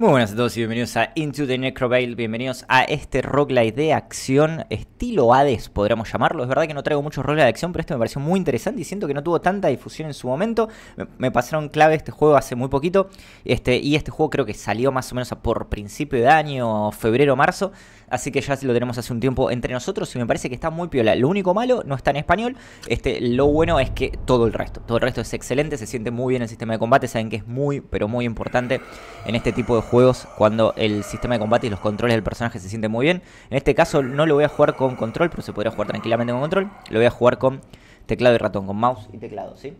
Muy buenas a todos y bienvenidos a Into the Necrovale, bienvenidos a este roguelite de acción, estilo Hades podríamos llamarlo, es verdad que no traigo muchos roguelites de acción, pero este me pareció muy interesante y siento que no tuvo tanta difusión en su momento, me, pasaron clave este juego hace muy poquito, este, y este juego creo que salió más o menos por principio de año, febrero, marzo, Así que ya lo tenemos hace un tiempo entre nosotros y me parece que está muy piola. Lo único malo no está en español. Este, lo bueno es que todo el resto. Todo el resto es excelente. Se siente muy bien el sistema de combate. Saben que es muy, pero muy importante en este tipo de juegos. Cuando el sistema de combate y los controles del personaje se sienten muy bien. En este caso no lo voy a jugar con control, pero se podría jugar tranquilamente con control. Lo voy a jugar con teclado y ratón, con mouse y teclado, ¿sí?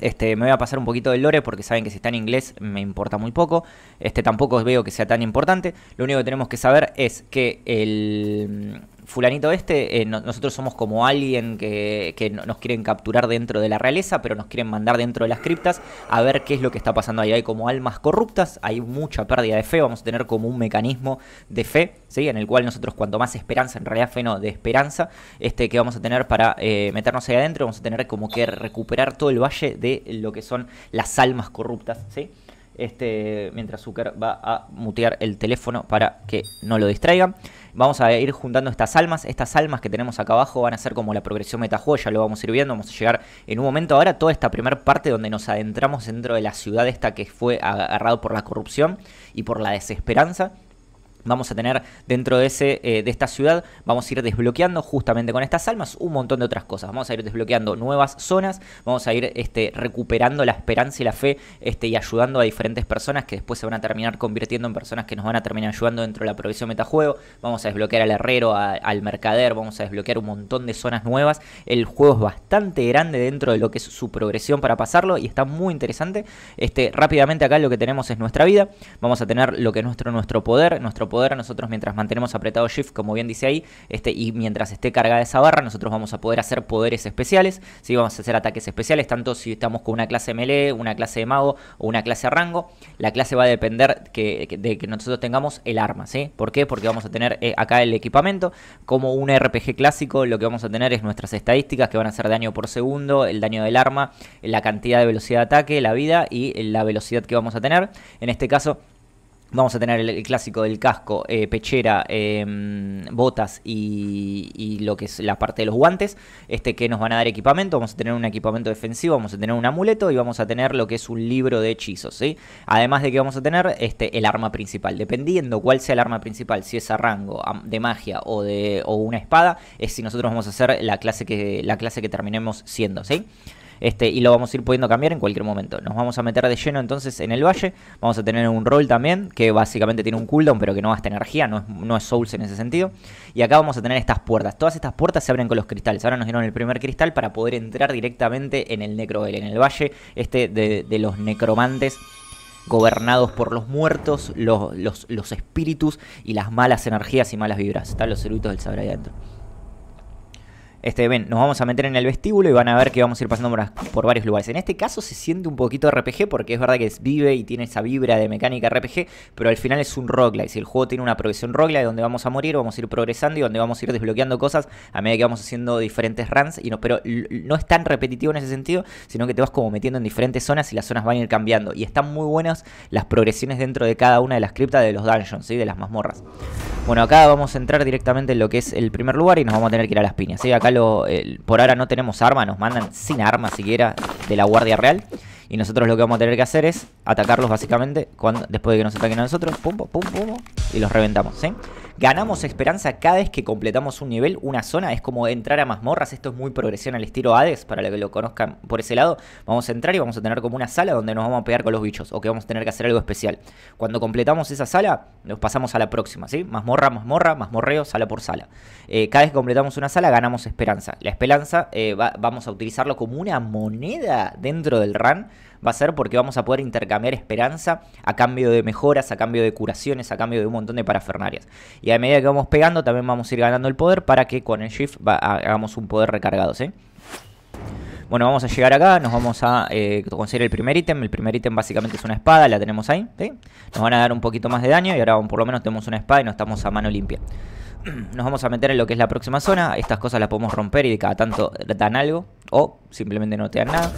Este, me voy a pasar un poquito del lore porque saben que si está en inglés me importa muy poco. Este tampoco veo que sea tan importante. Lo único que tenemos que saber es que el, fulanito este, eh, nosotros somos como alguien que, que, nos quieren capturar dentro de la realeza, pero nos quieren mandar dentro de las criptas a ver qué es lo que está pasando ahí. Hay como almas corruptas, hay mucha pérdida de fe, vamos a tener como un mecanismo de fe, ¿sí? En el cual nosotros cuanto más esperanza, en realidad fe no, de esperanza, este, que vamos a tener para eh, meternos ahí adentro, vamos a tener como que recuperar todo el valle de lo que son las almas corruptas, ¿sí? Este, mientras Zucker va a mutear el teléfono para que no lo distraigan. Vamos a ir juntando estas almas. Estas almas que tenemos acá abajo van a ser como la progresión metajuego, ya lo vamos a ir viendo. Vamos a llegar en un momento ahora a toda esta primera parte donde nos adentramos dentro de la ciudad esta que fue agarrado por la corrupción y por la desesperanza vamos a tener dentro de, ese, eh, de esta ciudad, vamos a ir desbloqueando justamente con estas almas un montón de otras cosas. Vamos a ir desbloqueando nuevas zonas, vamos a ir este, recuperando la esperanza y la fe este, y ayudando a diferentes personas que después se van a terminar convirtiendo en personas que nos van a terminar ayudando dentro de la provisión metajuego. Vamos a desbloquear al herrero, al mercader, vamos a desbloquear un montón de zonas nuevas. El juego es bastante grande dentro de lo que es su progresión para pasarlo y está muy interesante. Este, rápidamente acá lo que tenemos es nuestra vida, vamos a tener lo que es nuestro, nuestro poder, nuestro poder, nosotros mientras mantenemos apretado Shift, como bien dice ahí, este, y mientras esté cargada esa barra, nosotros vamos a poder hacer poderes especiales, si vamos a hacer ataques especiales, tanto si estamos con una clase melee, una clase de mago o una clase rango, la clase va a depender de que nosotros tengamos el arma, ¿sí? ¿Por qué? Porque vamos a tener eh, acá el equipamiento, como un RPG clásico, lo que vamos a tener es nuestras estadísticas que van a ser daño por segundo, el daño del arma, la cantidad de velocidad de ataque, la vida y la velocidad que vamos a tener. En este caso Vamos a tener el, clásico del casco, eh, pechera, em, botas y, lo que es la parte de los guantes, este que nos van a dar equipamiento, vamos a tener un equipamiento defensivo, vamos a tener un amuleto y vamos a tener lo que es un libro de hechizos, ¿sí? Además de que vamos a tener este, el arma principal, dependiendo cuál sea el arma principal, si es a rango, de magia o, de, o una espada, es si nosotros vamos a hacer la clase que, la clase que terminemos siendo, ¿sí? Este, y lo vamos a ir pudiendo cambiar en cualquier momento. Nos vamos a meter de lleno entonces en el valle. Vamos a tener un roll también, que básicamente tiene un cooldown, pero que no gasta energía, no es, no Souls en ese sentido. Y acá vamos a tener estas puertas. Todas estas puertas se abren con los cristales. Ahora nos dieron el primer cristal para poder entrar directamente en el Necroel, en el valle este de, los necromantes gobernados por los muertos, los, espíritus y las malas energías y malas vibras. Están los eruditos del saber ahí adentro. Este, ven, nos vamos a meter en el vestíbulo y van a ver que vamos a ir pasando por, varios lugares. En este caso se siente un poquito RPG porque es verdad que vive y tiene esa vibra de mecánica RPG, pero al final es un roguelike. Si el juego tiene una progresión roguelike donde vamos a morir, vamos a ir progresando y donde vamos a ir desbloqueando cosas a medida que vamos haciendo diferentes runs, pero no es tan repetitivo en ese sentido, sino que te vas como metiendo en diferentes zonas y las zonas van a ir cambiando. Y están muy buenas las progresiones dentro de cada una de las criptas de los dungeons, y de las mazmorras. Bueno, acá vamos a entrar directamente en lo que es el primer lugar y nos vamos a tener que ir a las piñas. ¿sí? Acá por ahora no tenemos arma, nos mandan sin arma siquiera de la Guardia Real. Y nosotros lo que vamos a tener que hacer es atacarlos básicamente cuando, después de que nos ataquen a nosotros. Pum, pum, pum, pum, y los reventamos, ¿sí? Ganamos esperanza cada vez que completamos un nivel, una zona. Es como entrar a mazmorras. Esto es muy progresión al estilo Hades, para los que lo conozcan por ese lado. Vamos a entrar y vamos a tener como una sala donde nos vamos a pegar con los bichos o que vamos a tener que hacer algo especial. Cuando completamos esa sala, nos pasamos a la próxima, ¿sí? Mazmorra, mazmorra, mazmorreo, sala por sala. Eh, cada vez que completamos una sala, ganamos esperanza. La esperanza eh, vamos a utilizarlo como una moneda dentro del RAN va a ser porque vamos a poder intercambiar esperanza a cambio de mejoras, a cambio de curaciones, a cambio de un montón de parafernarias. Y a medida que vamos pegando, también vamos a ir ganando el poder para que con el shift hagamos un poder recargado, Bueno, vamos a llegar acá, nos vamos a eh, conseguir el primer ítem. El primer ítem básicamente es una espada, la tenemos ahí, Nos van a dar un poquito más de daño y ahora por lo menos tenemos una espada y no estamos a mano limpia. Nos vamos a meter en lo que es la próxima zona. Estas cosas las podemos romper y de cada tanto dan algo. O simplemente no te dan nada.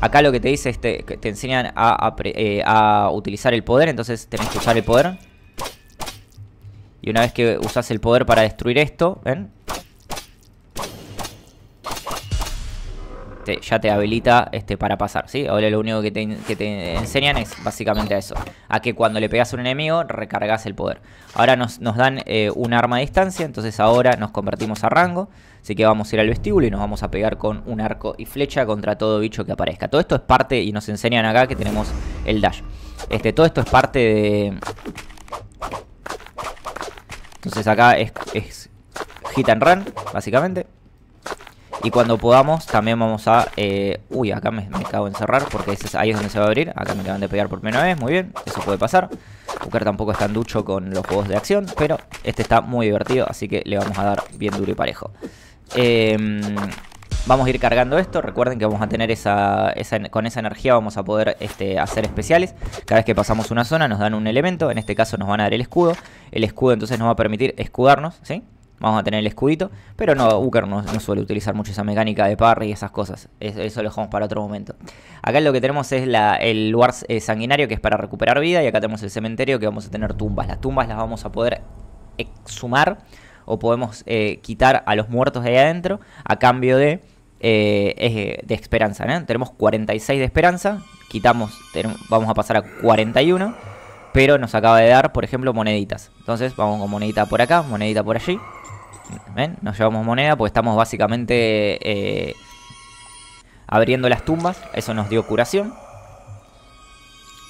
Acá lo que te dice es te, te enseñan eh, a, utilizar el poder, entonces tenés que usar el poder. Y una vez que usas el poder para destruir esto, ¿ven? ya te habilita este, para pasar, ¿sí? Ahora lo único que te, enseñan es básicamente eso. A que cuando le pegas a un enemigo, recargas el poder. Ahora nos, dan eh, un arma a distancia, entonces ahora nos convertimos a rango. Así que vamos a ir al vestíbulo y nos vamos a pegar con un arco y flecha contra todo bicho que aparezca. Todo esto es parte, y nos enseñan acá que tenemos el dash. Este, todo esto es parte de... Entonces acá es, es hit and run, básicamente. Y cuando podamos también vamos a... Eh, uy, acá me, me, de encerrar porque ese, ahí es donde se va a abrir. Acá me acaban de pegar por primera vez, muy bien. Eso puede pasar. Booker tampoco es tan ducho con los juegos de acción, pero este está muy divertido, así que le vamos a dar bien duro y parejo. Em, vamos a ir cargando esto. Recuerden que vamos a tener esa, con esa energía vamos a poder este, hacer especiales. Cada vez que pasamos una zona nos dan un elemento. En este caso nos van a dar el escudo. El escudo entonces nos va a permitir escudarnos, ¿sí? Vamos a tener el escudito. Pero no, Uker no, suele utilizar mucho esa mecánica de parry y esas cosas. Eso, lo dejamos para otro momento. Acá lo que tenemos es el lugar eh, sanguinario que es para recuperar vida. Y acá tenemos el cementerio que vamos a tener tumbas. Las tumbas las vamos a poder exhumar o podemos eh, quitar a los muertos de ahí adentro a cambio de, eh, de esperanza. Tenemos 46 de esperanza, quitamos, vamos a pasar a 41, pero nos acaba de dar, por ejemplo, moneditas. Entonces vamos con monedita por acá, monedita por allí. ¿Ven? Nos llevamos moneda porque estamos básicamente eh, abriendo las tumbas, eso nos dio curación.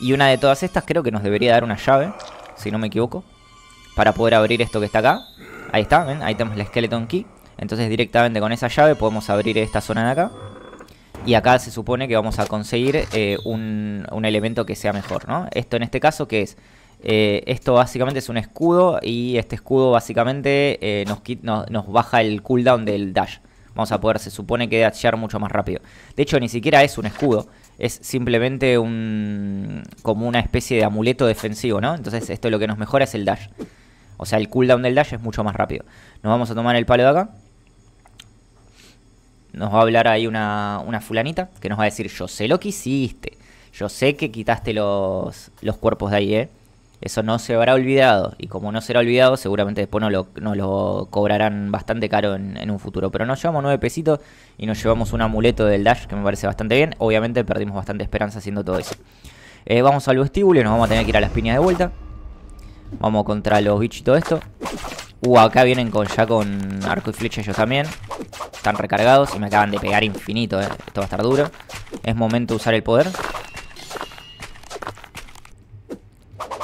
Y una de todas estas creo que nos debería dar una llave, si no me equivoco para poder abrir esto que está acá. Ahí está, ¿ven? Ahí tenemos la Skeleton Key. Entonces directamente con esa llave podemos abrir esta zona de acá. Y acá se supone que vamos a conseguir eh, un, elemento que sea mejor, ¿no? Esto en este caso que es... Eh, esto básicamente es un escudo y este escudo básicamente eh, nos, nos, baja el cooldown del dash. Vamos a poder, se supone que dashear mucho más rápido. De hecho, ni siquiera es un escudo. Es simplemente un como una especie de amuleto defensivo, ¿no? Entonces esto lo que nos mejora es el dash. O sea, el cooldown del dash es mucho más rápido. Nos vamos a tomar el palo de acá. Nos va a hablar ahí una, fulanita que nos va a decir, yo sé lo que hiciste. Yo sé que quitaste los, cuerpos de ahí, eh. Eso no se habrá olvidado. Y como no será olvidado, seguramente después nos lo, cobrarán bastante caro en, un futuro. Pero nos llevamos nueve pesitos y nos llevamos un amuleto del Dash que me parece bastante bien. Obviamente perdimos bastante esperanza haciendo todo eso. Eh, vamos al vestíbulo y nos vamos a tener que ir a las piñas de vuelta. Vamos contra los bichos y todo esto. Uh, acá vienen con, ya con arco y flecha ellos también. Están recargados y me acaban de pegar infinito, eh. Esto va a estar duro. Es momento de usar el poder.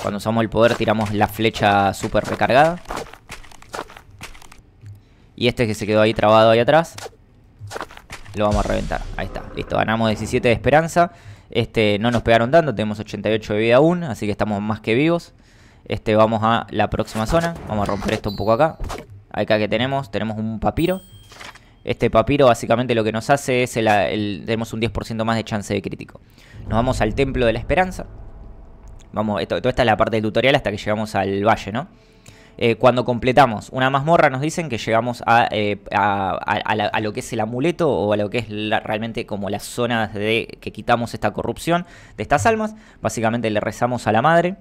Cuando usamos el poder tiramos la flecha súper recargada. Y este que se quedó ahí trabado ahí atrás. Lo vamos a reventar. Ahí está. Listo, ganamos 17 de esperanza. Este, no nos pegaron tanto, tenemos 88 de vida aún, así que estamos más que vivos. Este, vamos a la próxima zona. Vamos a romper esto un poco acá. Acá que tenemos, tenemos un papiro. Este papiro básicamente lo que nos hace es, el, tenemos un 10% más de chance de crítico. Nos vamos al Templo de la Esperanza. Vamos, toda esta es la parte del tutorial hasta que llegamos al valle, ¿no? Eh, cuando completamos una mazmorra nos dicen que llegamos eh, a, lo que es el amuleto o a lo que es realmente como la zona de que quitamos esta corrupción de estas almas. Básicamente le rezamos a la madre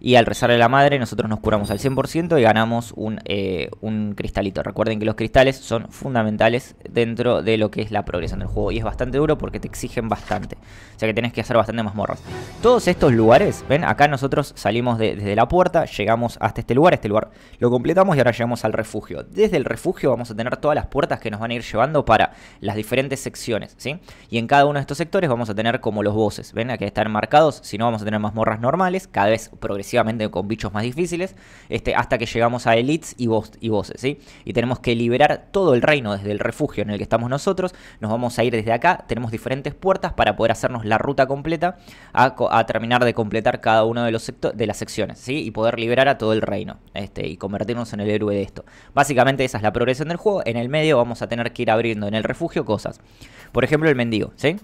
y al rezarle a la madre nosotros nos curamos al 100% y ganamos un, eh, un cristalito. Recuerden que los cristales son fundamentales dentro de lo que es la progresión del juego y es bastante duro porque te exigen bastante. O sea que tenés que hacer bastante mazmorras. Todos estos lugares, ven, acá nosotros salimos desde la puerta, llegamos hasta este lugar, este lugar lo completamos y ahora llegamos al refugio. Desde el refugio vamos a tener todas las puertas que nos van a ir llevando para las diferentes secciones, ¿sí? Y en cada uno de estos sectores vamos a tener como los voces, ven, aquí están marcados, si no vamos a tener mazmorras normales, cada vez progresivamente con bichos más difíciles, este, hasta que llegamos a elites y, voces y ¿sí? Y tenemos que liberar todo el reino desde el refugio en el que estamos nosotros, nos vamos a ir desde acá, tenemos diferentes puertas para poder hacernos la ruta completa a, terminar de completar cada uno de, de las secciones, ¿sí? Y poder liberar a todo el reino, este, y convertirnos en el héroe de esto. Básicamente esa es la progresión del juego, en el medio vamos a tener que ir abriendo en el refugio cosas. Por ejemplo, el mendigo, ¿sí?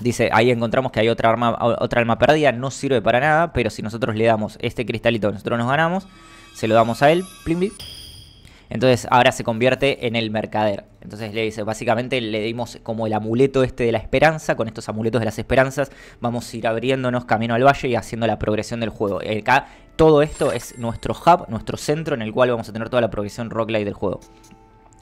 Dice, ahí encontramos que hay otra, arma, otra alma perdida, no sirve para nada, pero si nosotros le damos este cristalito nosotros nos ganamos, se lo damos a él, plimbi. Entonces ahora se convierte en el mercader. Entonces le dice, básicamente le dimos como el amuleto este de la esperanza, con estos amuletos de las esperanzas vamos a ir abriéndonos camino al valle y haciendo la progresión del juego. Eh, acá todo esto es nuestro hub, nuestro centro en el cual vamos a tener toda la progresión rock del juego.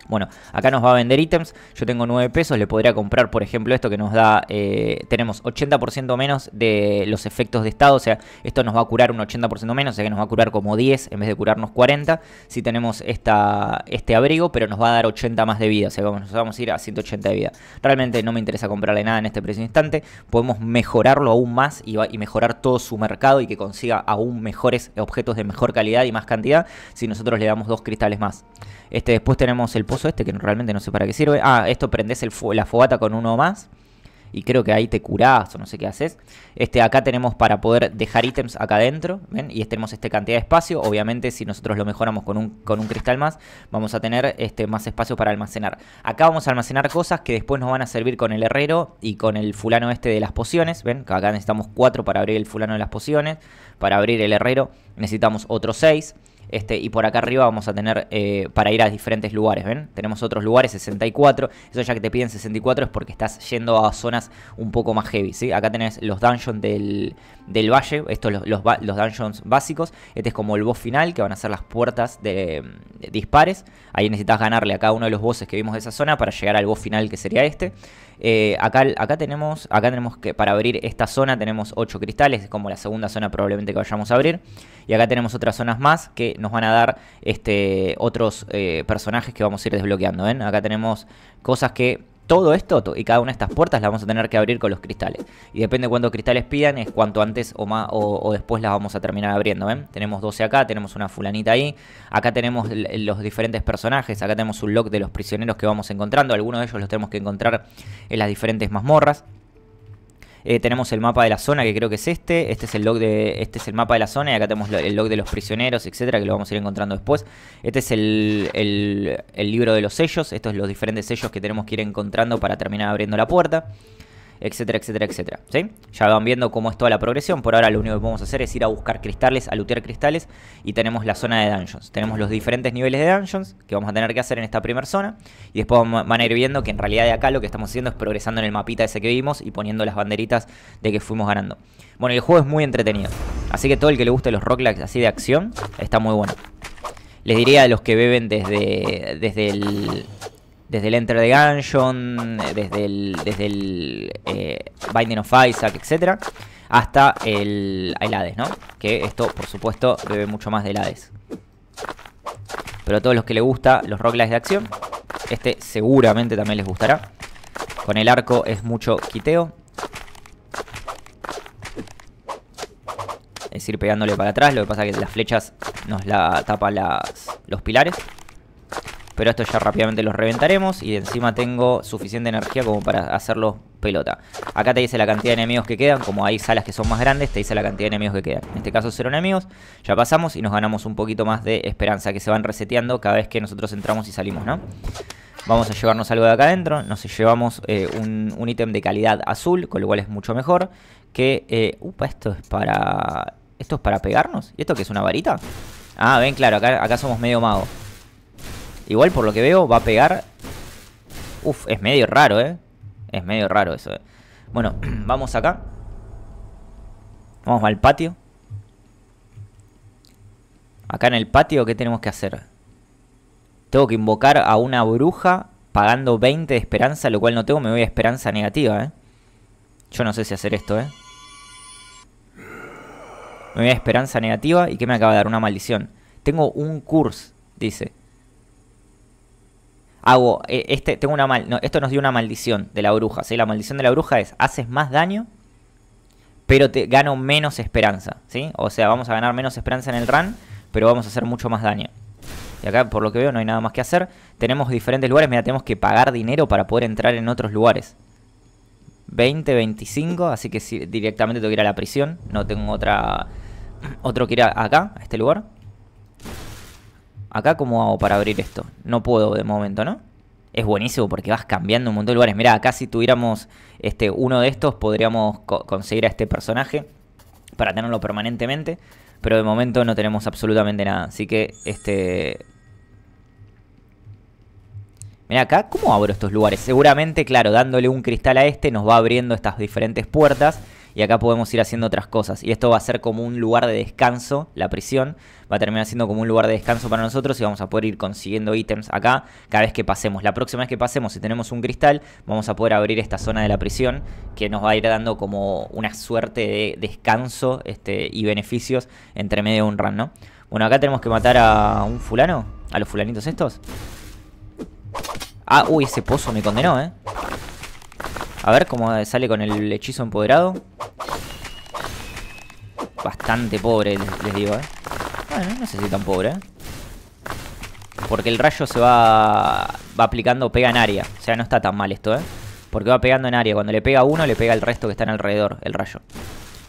Bueno, acá nos va a vender ítems, yo tengo 9 pesos, le podría comprar por ejemplo esto que nos da, eh, tenemos 80% menos de los efectos de estado, o sea, esto nos va a curar un 80% menos, o sea que nos va a curar como 10 en vez de curarnos 40, si tenemos esta, este abrigo, pero nos va a dar 80 más de vida, o sea, vamos, vamos a ir a 180 de vida. Realmente no me interesa comprarle nada en este precio instante, podemos mejorarlo aún más y, mejorar todo su mercado y que consiga aún mejores objetos de mejor calidad y más cantidad si nosotros le damos dos cristales más. Este, después tenemos el post este que realmente no sé para qué sirve. Ah, esto prendes el la fogata con uno más. Y creo que ahí te curás o no sé qué haces. Este, acá tenemos para poder dejar ítems acá adentro. ¿ven? Y este, tenemos esta cantidad de espacio. Obviamente, si nosotros lo mejoramos con un, con un cristal más, vamos a tener este, más espacio para almacenar. Acá vamos a almacenar cosas que después nos van a servir con el herrero y con el fulano este de las pociones. ¿Ven? Acá necesitamos 4 para abrir el fulano de las pociones. Para abrir el herrero necesitamos otros 6. Este, y por acá arriba vamos a tener eh, para ir a diferentes lugares, ¿ven? Tenemos otros lugares, 64. Eso ya que te piden 64 es porque estás yendo a zonas un poco más heavy, ¿sí? Acá tenés los dungeons del, del valle, estos los, los, dungeons básicos. Este es como el boss final, que van a ser las puertas de, dispares. Ahí necesitas ganarle a cada uno de los bosses que vimos de esa zona para llegar al boss final que sería este. Eh, acá, acá tenemos, acá tenemos que para abrir esta zona tenemos 8 cristales, es como la segunda zona probablemente que vayamos a abrir. Y acá tenemos otras zonas más que nos van a dar este, otros eh, personajes que vamos a ir desbloqueando. ¿ven? Acá tenemos cosas que todo esto y cada una de estas puertas las vamos a tener que abrir con los cristales. Y depende de cuántos cristales pidan, es cuanto antes o, más, o, después las vamos a terminar abriendo. Tenemos 12 acá, tenemos una fulanita ahí. Acá tenemos los diferentes personajes. Acá tenemos un log de los prisioneros que vamos encontrando. Algunos de ellos los tenemos que encontrar en las diferentes mazmorras. Eh, tenemos el mapa de la zona, que creo que es este. Este es el log de. Este es el mapa de la zona. Y acá tenemos el log de los prisioneros, etcétera, que lo vamos a ir encontrando después. Este es el, el libro de los sellos. Estos son los diferentes sellos que tenemos que ir encontrando para terminar abriendo la puerta etcétera, etcétera, etcétera. ¿sí? Ya van viendo cómo es toda la progresión. Por ahora lo único que a hacer es ir a buscar cristales, a lootear cristales y tenemos la zona de dungeons. Tenemos los diferentes niveles de dungeons que vamos a tener que hacer en esta primera zona y después van a ir viendo que en realidad de acá lo que estamos haciendo es progresando en el mapita ese que vimos y poniendo las banderitas de que fuimos ganando. Bueno, el juego es muy entretenido. Así que todo el que le guste los rocklax así de acción está muy bueno. Les diría a los que beben desde, desde el desde el Enter the Gungeon, eh, desde el, eh, Binding of Isaac, etc. Hasta el, Hades, ¿no? Que esto, por supuesto, bebe mucho más de Hades. Pero a todos los que les gusta los roguelikes de acción, este seguramente también les gustará. Con el arco es mucho quiteo. Es ir pegándole para atrás, lo que pasa es que las flechas nos la tapan los pilares. Pero esto ya rápidamente los reventaremos. Y encima tengo suficiente energía como para hacerlo pelota. Acá te dice la cantidad de enemigos que quedan. Como hay salas que son más grandes, te dice la cantidad de enemigos que quedan. En este caso, cero enemigos. Ya pasamos y nos ganamos un poquito más de esperanza. Que se van reseteando cada vez que nosotros entramos y salimos, ¿no? Vamos a llevarnos algo de acá adentro. Nos llevamos eh, un ítem de calidad azul, con lo cual es mucho mejor. Que, eh, upa, esto es para... ¿Esto es para pegarnos? ¿Y esto qué es una varita? Ah, ven, claro, acá, acá somos medio magos Igual por lo que veo va a pegar... Uf, es medio raro, ¿eh? Es medio raro eso, ¿eh? Bueno, vamos acá. Vamos al patio. Acá en el patio, ¿qué tenemos que hacer? Tengo que invocar a una bruja pagando 20 de esperanza, lo cual no tengo, me voy a esperanza negativa, ¿eh? Yo no sé si hacer esto, ¿eh? Me voy a esperanza negativa y que me acaba de dar una maldición. Tengo un curse, dice hago, eh, este, tengo una mal, no, esto nos dio una maldición de la bruja, ¿sí? La maldición de la bruja es, haces más daño, pero te gano menos esperanza, ¿sí? O sea, vamos a ganar menos esperanza en el run, pero vamos a hacer mucho más daño. Y acá, por lo que veo, no hay nada más que hacer. Tenemos diferentes lugares, mira, tenemos que pagar dinero para poder entrar en otros lugares. 20, 25, así que directamente tengo que ir a la prisión, no tengo otra... Otro que ir a, acá, a este lugar acá cómo hago para abrir esto. No puedo de momento, ¿no? Es buenísimo porque vas cambiando un montón de lugares. Mirá, acá si tuviéramos este, uno de estos podríamos conseguir a este personaje para tenerlo permanentemente. Pero de momento no tenemos absolutamente nada. Así que, este... Mirá acá, ¿cómo abro estos lugares? Seguramente, claro, dándole un cristal a este nos va abriendo estas diferentes puertas y acá podemos ir haciendo otras cosas. Y esto va a ser como un lugar de descanso, la prisión va a terminar siendo como un lugar de descanso para nosotros y vamos a poder ir consiguiendo ítems acá cada vez que pasemos. La próxima vez que pasemos, si tenemos un cristal, vamos a poder abrir esta zona de la prisión que nos va a ir dando como una suerte de descanso este, y beneficios entre medio de un run, ¿no? Bueno, acá tenemos que matar a un fulano, a los fulanitos estos. Ah, uy, ese pozo me condenó, ¿eh? A ver cómo sale con el hechizo empoderado. Bastante pobre, les digo, ¿eh? Bueno, no sé si tan pobre, ¿eh? Porque el rayo se va, va aplicando, pega en área. O sea, no está tan mal esto, ¿eh? Porque va pegando en área. Cuando le pega uno, le pega el resto que están alrededor, el rayo.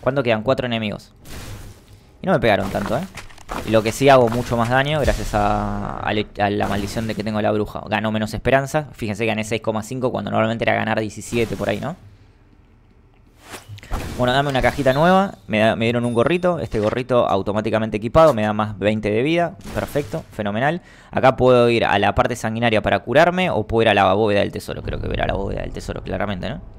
¿Cuánto quedan? Cuatro enemigos. Y no me pegaron tanto, ¿eh? lo que sí hago mucho más daño gracias e, a, la maldición de que tengo la bruja. Gano menos esperanza. Fíjense que gané 6,5 cuando normalmente era ganar 17 por ahí, ¿no? Bueno, dame una cajita nueva. Me, dieron un gorrito. Este gorrito automáticamente equipado. Me da más 20 de vida. Perfecto. Fenomenal. Acá puedo ir a la parte sanguinaria para curarme. O puedo ir a la bóveda del tesoro. Creo que verá a la bóveda del tesoro, claramente, ¿no?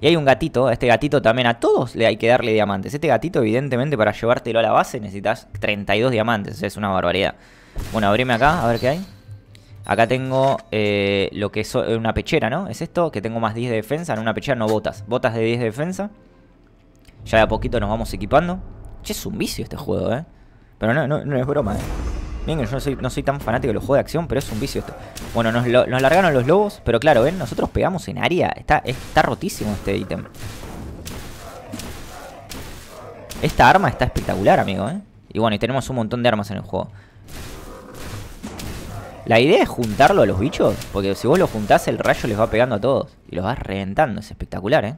Y hay un gatito, este gatito también a todos le hay que darle diamantes. Este gatito, evidentemente, para llevártelo a la base necesitas 32 diamantes, es una barbaridad. Bueno, abrime acá, a ver qué hay. Acá tengo eh, lo que es eh, una pechera, ¿no? Es esto, que tengo más 10 de defensa. En una pechera no botas. Botas de 10 de defensa. Ya de a poquito nos vamos equipando. Che, es un vicio este juego, ¿eh? Pero no, no, no es broma, ¿eh? Miren yo no soy, tan fanático de los juegos de acción, pero es un vicio esto. Bueno, nos, largaron los lobos, pero claro, ven, nosotros pegamos en área. Está, está rotísimo este ítem. Esta arma está espectacular, amigo, ¿eh? Y bueno, y tenemos un montón de armas en el juego. La idea es juntarlo a los bichos, porque si vos lo juntás, el rayo les va pegando a todos. Y los vas reventando, es espectacular, ¿eh?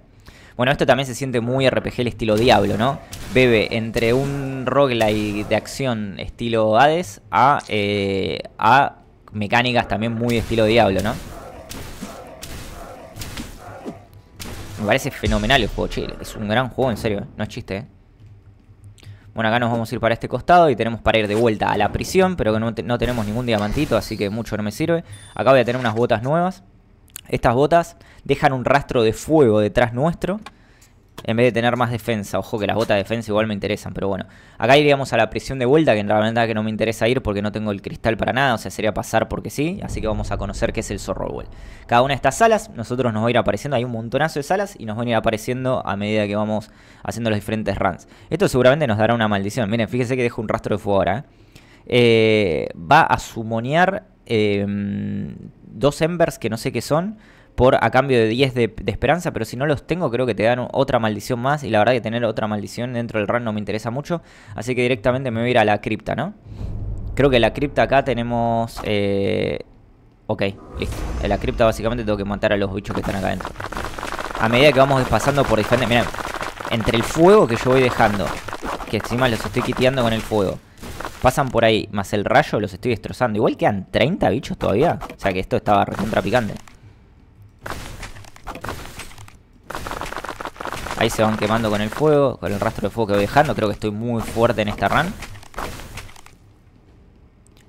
Bueno, esto también se siente muy RPG el estilo Diablo, ¿no? Bebe entre un roguelike de acción estilo Hades a, eh, mecánicas también muy estilo Diablo, ¿no? Me parece fenomenal el juego, es un gran juego, en serio, ¿eh? no es chiste, ¿eh? Bueno, acá nos vamos a ir para este costado y tenemos para ir de vuelta a la prisión, pero que no, no tenemos ningún diamantito, así que mucho no me sirve. Acá voy a tener unas botas nuevas. Estas botas dejan un rastro de fuego detrás nuestro. En vez de tener más defensa. Ojo que las botas de defensa igual me interesan. Pero bueno. Acá iríamos a la prisión de vuelta. Que en realidad que no me interesa ir porque no tengo el cristal para nada. O sea, sería pasar porque sí. Así que vamos a conocer qué es el Zorro World Cada una de estas salas. Nosotros nos va a ir apareciendo. Hay un montonazo de salas. Y nos van a ir apareciendo a medida que vamos haciendo los diferentes runs. Esto seguramente nos dará una maldición. Miren, fíjense que dejo un rastro de fuego ahora. ¿eh? Eh, va a sumonear Em, dos Embers que no sé qué son, por a cambio de 10 de, esperanza, pero si no los tengo creo que te dan otra maldición más y la verdad que tener otra maldición dentro del run no me interesa mucho, así que directamente me voy a ir a la cripta, ¿no? Creo que la cripta acá tenemos... Eh, ok, listo. En la cripta básicamente tengo que matar a los bichos que están acá dentro. A medida que vamos pasando por diferentes... mira entre el fuego que yo voy dejando, que encima los estoy quiteando con el fuego... Pasan por ahí, más el rayo, los estoy destrozando. Igual quedan 30 bichos todavía. O sea que esto estaba recontra picante. Ahí se van quemando con el fuego, con el rastro de fuego que voy dejando. Creo que estoy muy fuerte en esta run.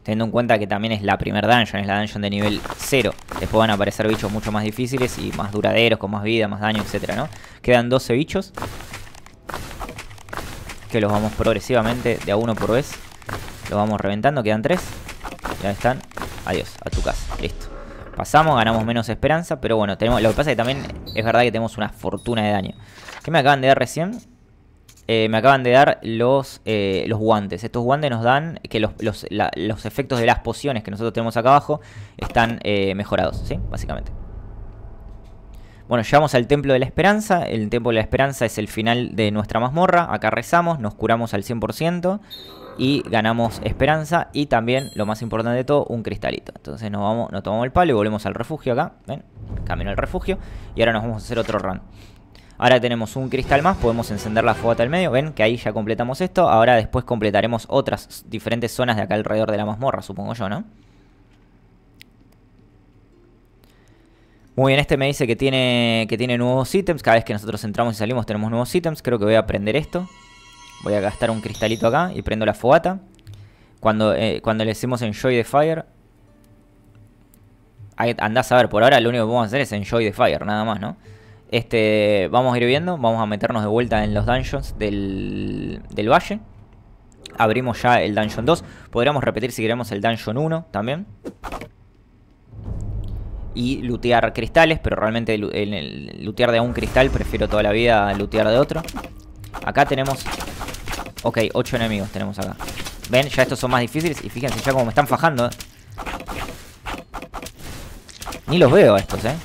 Teniendo en cuenta que también es la primer dungeon, es la dungeon de nivel 0. Después van a aparecer bichos mucho más difíciles y más duraderos, con más vida, más daño, etc ¿no? Quedan 12 bichos. Que los vamos progresivamente de a uno por vez. Lo vamos reventando, quedan tres. Ya están. Adiós, a tu casa. Listo. Pasamos, ganamos menos esperanza, pero bueno, lo que pasa es que también es verdad que tenemos una fortuna de daño. ¿Qué me acaban de dar recién? Eh, me acaban de dar los, eh, los guantes. Estos guantes nos dan que los, efectos de las pociones que nosotros tenemos acá abajo están eh, mejorados, ¿sí? Básicamente. Bueno, llegamos al Templo de la Esperanza. El Templo de la Esperanza es el final de nuestra mazmorra. Acá rezamos, nos curamos al 100% y ganamos esperanza y también, lo más importante de todo, un cristalito. Entonces nos, vamos, nos tomamos el palo y volvemos al refugio acá, ven, camino al refugio y ahora nos vamos a hacer otro run. Ahora tenemos un cristal más, podemos encender la fogata al medio, ven que ahí ya completamos esto, ahora después completaremos otras diferentes zonas de acá alrededor de la mazmorra, supongo yo, ¿no? Muy bien, este me dice que tiene, que tiene nuevos ítems, cada vez que nosotros entramos y salimos tenemos nuevos ítems, creo que voy a aprender esto. Voy a gastar un cristalito acá y prendo la fogata. Cuando, eh, cuando le decimos Enjoy the Fire... Andás a ver, por ahora lo único que vamos a hacer es Enjoy the Fire, nada más, ¿no? Este, vamos a ir viendo, vamos a meternos de vuelta en los dungeons del, valle. Abrimos ya el dungeon 2. Podríamos repetir si queremos el dungeon 1 también y lootear cristales, pero realmente lutear de un cristal prefiero toda la vida lootear de otro. Acá tenemos... Ok, 8 enemigos tenemos acá. Ven, ya estos son más difíciles. Y fíjense ya como me están fajando, eh. Ni los veo a estos, eh.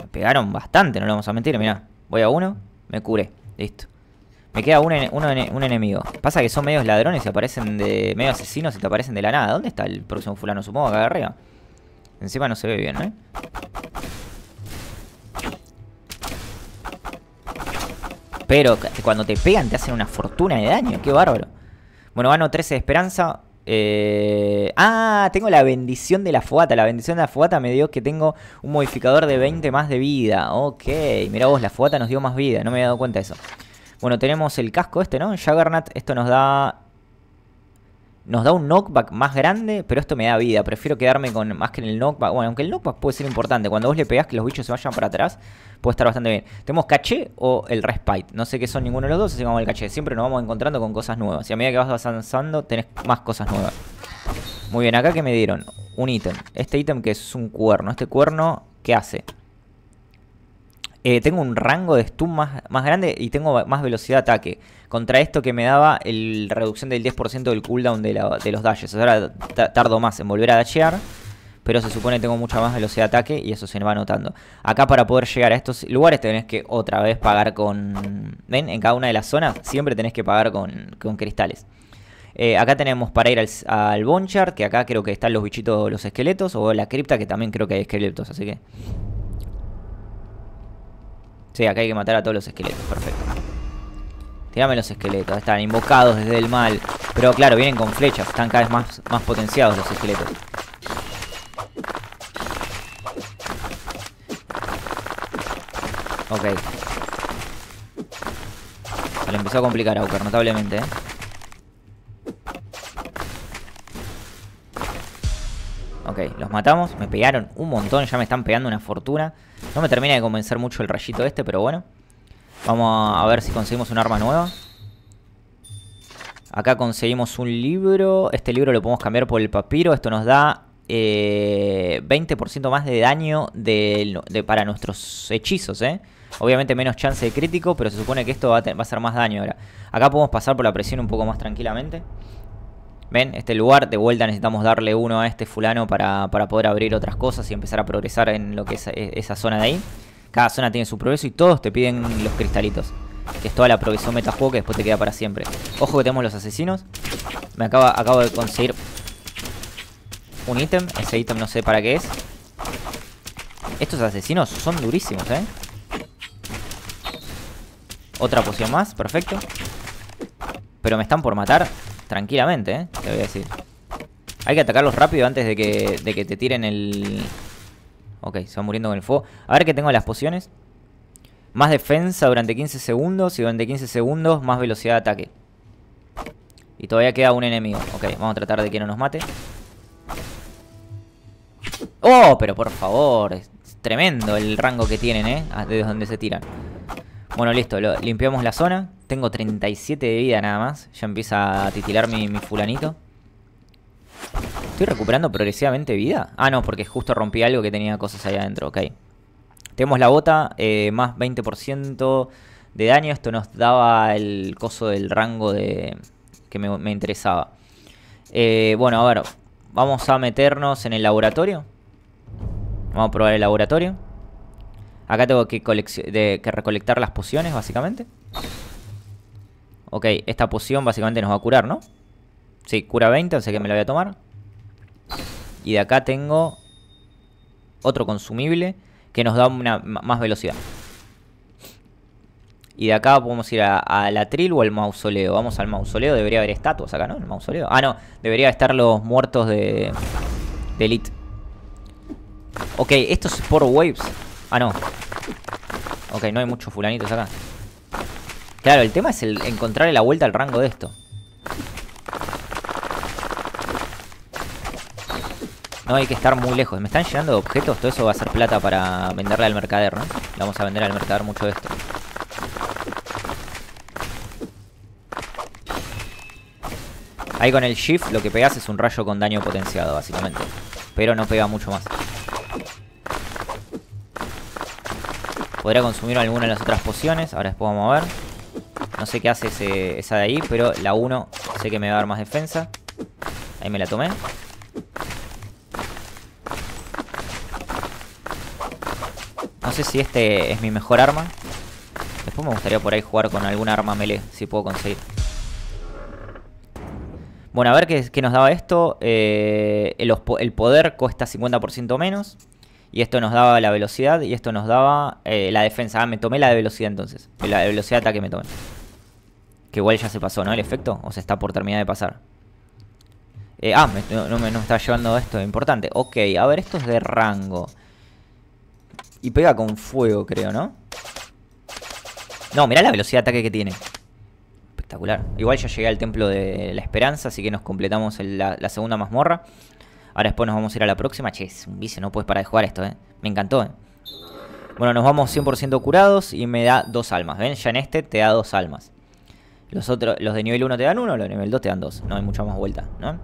Me pegaron bastante, no lo vamos a mentir. Mirá, voy a uno, me curé. Listo. Me queda un, un enemigo. Pasa que son medios ladrones y aparecen de... medio asesinos y te aparecen de la nada. ¿Dónde está el próximo fulano? Supongo acá arriba. Encima no se ve bien, ¿eh? Pero cuando te pegan te hacen una fortuna de daño. Qué bárbaro. Bueno, gano 13 de esperanza. Eh, ah, tengo la bendición de la fogata. La bendición de la fogata me dio que tengo un modificador de 20 más de vida. Ok, mira, vos, la fogata nos dio más vida. No me había dado cuenta de eso. Bueno, tenemos el casco este, ¿no? Juggernaut, esto nos da nos da un knockback más grande, pero esto me da vida. Prefiero quedarme con más que en el knockback. Bueno, aunque el knockback puede ser importante. Cuando vos le pegás que los bichos se vayan para atrás, puede estar bastante bien. Tenemos caché o el respite. No sé qué son ninguno de los dos, así que vamos al caché. Siempre nos vamos encontrando con cosas nuevas. Y a medida que vas avanzando, tenés más cosas nuevas. Muy bien, acá que me dieron un ítem. Este ítem que es un cuerno. Este cuerno, ¿qué hace? Eh, tengo un rango de stun más, más grande y tengo más velocidad de ataque contra esto que me daba el reducción del 10% del cooldown de, los dashes. Ahora tardo más en volver a dashear, pero se supone que tengo mucha más velocidad de ataque y eso se me va notando. Acá para poder llegar a estos lugares tenés que otra vez pagar con... ¿Ven? En cada una de las zonas siempre tenés que pagar con, cristales. Eh, acá tenemos para ir al, al Bonchard, que acá creo que están los bichitos, los esqueletos, o la cripta, que también creo que hay esqueletos, así que... Sí, acá hay que matar a todos los esqueletos, perfecto. Tírame los esqueletos. Están invocados desde el mal. Pero claro, vienen con flechas. Están cada vez más, más potenciados los esqueletos. Ok. Se lo empezó a complicar a Auker, notablemente, ¿eh? Ok, los matamos. Me pegaron un montón. Ya me están pegando una fortuna. No me termina de convencer mucho el rayito este, pero bueno. Vamos a ver si conseguimos un arma nueva. Acá conseguimos un libro. Este libro lo podemos cambiar por el papiro. Esto nos da 20% eh, más de daño de, para nuestros hechizos, eh. Obviamente menos chance de crítico, pero se supone que esto va a, hacer más daño ahora. Acá podemos pasar por la presión un poco más tranquilamente. ¿Ven? Este lugar, de vuelta necesitamos darle uno a este fulano para, para poder abrir otras cosas y empezar a progresar en lo que es e, esa zona de ahí. Cada zona tiene su progreso y todos te piden los cristalitos. Que es toda la progresión metajuego que después te queda para siempre. Ojo que tenemos los asesinos. Me acaba, acabo de conseguir un ítem. Ese ítem no sé para qué es. Estos asesinos son durísimos, ¿eh? Otra poción más, perfecto. Pero me están por matar tranquilamente, ¿eh? Te voy a decir. Hay que atacarlos rápido antes de que, de que te tiren el, Ok, se va muriendo con el fuego. A ver que tengo las pociones. Más defensa durante 15 segundos y durante 15 segundos más velocidad de ataque. Y todavía queda un enemigo. Ok, vamos a tratar de que no nos mate. ¡Oh! Pero por favor, es tremendo el rango que tienen, ¿eh? Desde ah, donde se tiran. Bueno, listo, limpiamos la zona. Tengo 37 de vida nada más. Ya empieza a titilar mi fulanito. ¿Estoy recuperando progresivamente vida? Ah, no, porque justo rompí algo que tenía cosas ahí adentro, ok. Tenemos la bota, eh, más 20% de daño. Esto nos daba el coso del rango de que me, interesaba. Eh, bueno, a ver, vamos a meternos en el laboratorio. Vamos a probar el laboratorio. Acá tengo que, que recolectar las pociones, básicamente. Ok, esta poción básicamente nos va a curar, ¿no? Sí, cura 20, así que me la voy a tomar. Y de acá tengo otro consumible que nos da una, más velocidad. Y de acá podemos ir a, a la tril o al mausoleo. Vamos al mausoleo. Debería haber estatuas acá, ¿no? El mausoleo. Ah, no. Debería estar los muertos de, de Elite. Ok, estos es por waves. Ah, no. Ok, no hay muchos fulanitos acá. Claro, el tema es el encontrarle la vuelta al rango de esto. No hay que estar muy lejos. Me están llenando objetos. Todo eso va a ser plata para venderle al mercader, ¿no? vamos a vender al mercader mucho de esto. Ahí con el shift lo que pegas es un rayo con daño potenciado, básicamente. Pero no pega mucho más. Podría consumir alguna de las otras pociones. Ahora después vamos a ver. No sé qué hace esa de ahí, pero la 1 sé que me va a dar más defensa. Ahí me la tomé. No sé si este es mi mejor arma. Después me gustaría por ahí jugar con alguna arma melee, si puedo conseguir. Bueno, a ver qué, nos daba esto. Eh, el, poder cuesta 50% menos. Y esto nos daba la velocidad. Y esto nos daba eh, la defensa. Ah, me tomé la de velocidad entonces. La de velocidad de ataque me tomé. Que igual ya se pasó, ¿no? El efecto. O se está por terminar de pasar. Eh, ah, no, me, no, me, está llevando esto. Importante. Ok, a ver, esto es de rango. Y pega con fuego, creo, ¿no? No, mirá la velocidad de ataque que tiene. Espectacular. Igual ya llegué al templo de la esperanza, así que nos completamos la, segunda mazmorra. Ahora después nos vamos a ir a la próxima. Che, es un vicio, no puedes parar de jugar esto, ¿eh? Me encantó, ¿eh? Bueno, nos vamos 100% curados y me da dos almas. ¿Ven? Ya en este te da dos almas. Los, otros, los de nivel 1 te dan uno, los de nivel 2 te dan dos. No hay mucha más vuelta, ¿no?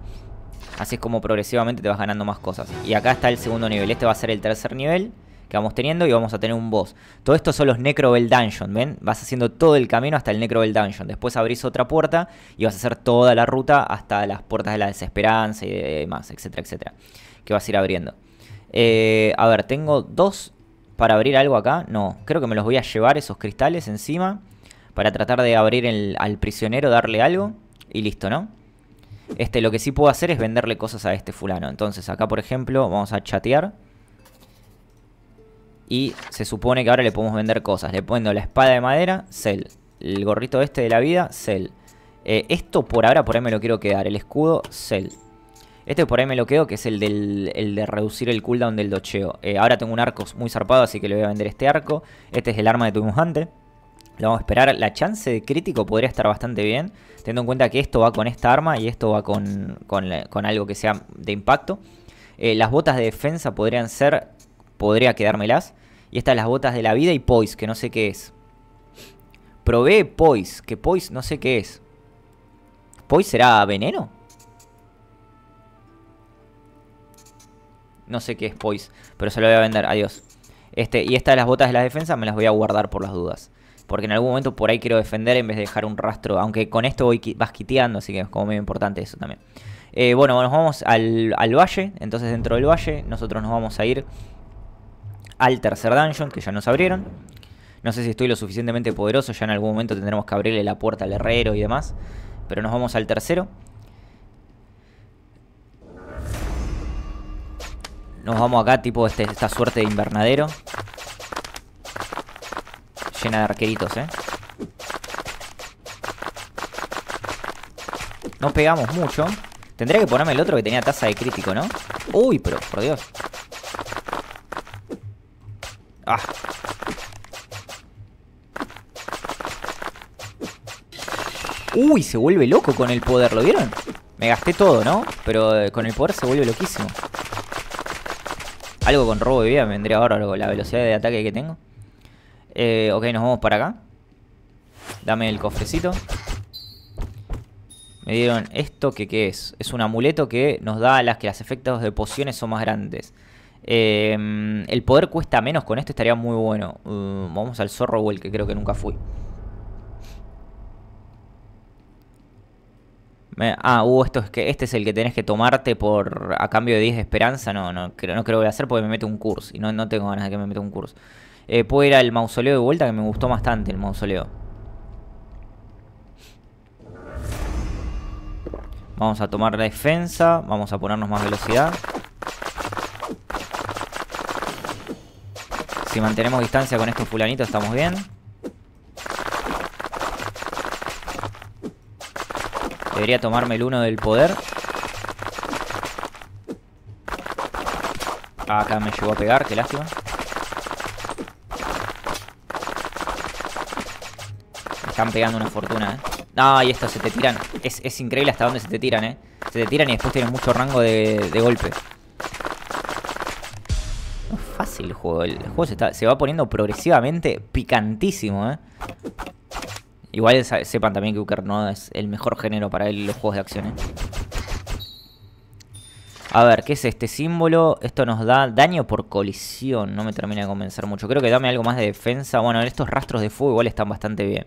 Así es como progresivamente te vas ganando más cosas. Y acá está el segundo nivel. Este va a ser el tercer nivel vamos teniendo y vamos a tener un boss. Todo esto son los Necrobell Dungeon, ¿ven? Vas haciendo todo el camino hasta el Necrobell Dungeon. Después abrís otra puerta y vas a hacer toda la ruta hasta las puertas de la desesperanza y demás, etcétera, etcétera. Que vas a ir abriendo. Eh, a ver, tengo dos para abrir algo acá. No, creo que me los voy a llevar esos cristales encima. Para tratar de abrir al prisionero, darle algo. Y listo, ¿no? Este, lo que sí puedo hacer es venderle cosas a este fulano. Entonces acá, por ejemplo, vamos a chatear. Y se supone que ahora le podemos vender cosas. Le pongo la espada de madera, sell. El gorrito este de la vida, sell. Eh, esto por ahora por ahí me lo quiero quedar. El escudo, sell. Este por ahí me lo quedo, que es el, del, de reducir el cooldown del docheo. Eh, ahora tengo un arco muy zarpado, así que le voy a vender este arco. Este es el arma de tu dibujante Lo vamos a esperar. La chance de crítico podría estar bastante bien. Teniendo en cuenta que esto va con esta arma y esto va con, con, algo que sea de impacto. Eh, las botas de defensa podrían ser podría quedármelas. Y estas las botas de la vida y pois que no sé qué es. Probé pois que pois no sé qué es. pois será veneno? No sé qué es pois pero se lo voy a vender, adiós. Este, y estas las botas de la defensa me las voy a guardar por las dudas. Porque en algún momento por ahí quiero defender en vez de dejar un rastro. Aunque con esto voy, vas quiteando, así que es como medio importante eso también. Eh, bueno, nos vamos al, al valle. Entonces dentro del valle nosotros nos vamos a ir al tercer dungeon, que ya nos abrieron. No sé si estoy lo suficientemente poderoso, ya en algún momento tendremos que abrirle la puerta al herrero y demás. Pero nos vamos al tercero. Nos vamos acá, tipo este, esta suerte de invernadero. Llena de arqueritos, ¿eh? No pegamos mucho. Tendría que ponerme el otro que tenía tasa de crítico, ¿no? Uy, pero, por Dios. Ah. Uy, se vuelve loco con el poder, ¿lo vieron? Me gasté todo, ¿no? Pero eh, con el poder se vuelve loquísimo. Algo con robo de vida me vendría ahora la velocidad de ataque que tengo. Eh, ok, nos vamos para acá. Dame el cofrecito. Me dieron esto que qué es. Es un amuleto que nos da las que los efectos de pociones son más grandes. Em, el poder cuesta menos con esto, estaría muy bueno. Uh, vamos al Zorro el que creo que nunca fui. ah, uh, esto es que este es el que tenés que tomarte por a cambio de 10 de esperanza. No, no creo, no creo que voy a hacer porque me mete un curso. Y no, no tengo ganas de que me meta un curso. Eh, puedo ir al mausoleo de vuelta que me gustó bastante el mausoleo. Vamos a tomar la defensa. Vamos a ponernos más velocidad. Si mantenemos distancia con estos fulanitos estamos bien. Debería tomarme el uno del poder. Ah, acá me llegó a pegar, qué lástima. Me están pegando una fortuna, eh. No, y estos se te tiran. Es, increíble hasta dónde se te tiran, eh. Se te tiran y después tienen mucho rango de, de golpe el juego. El juego se, va poniendo progresivamente picantísimo, ¿eh? Igual sepan también que Uker no es el mejor género para los juegos de acción, ¿eh? A ver, ¿qué es este símbolo? Esto nos da daño por colisión. No me termina de convencer mucho. Creo que dame algo más de defensa. Bueno, estos rastros de fuego igual están bastante bien.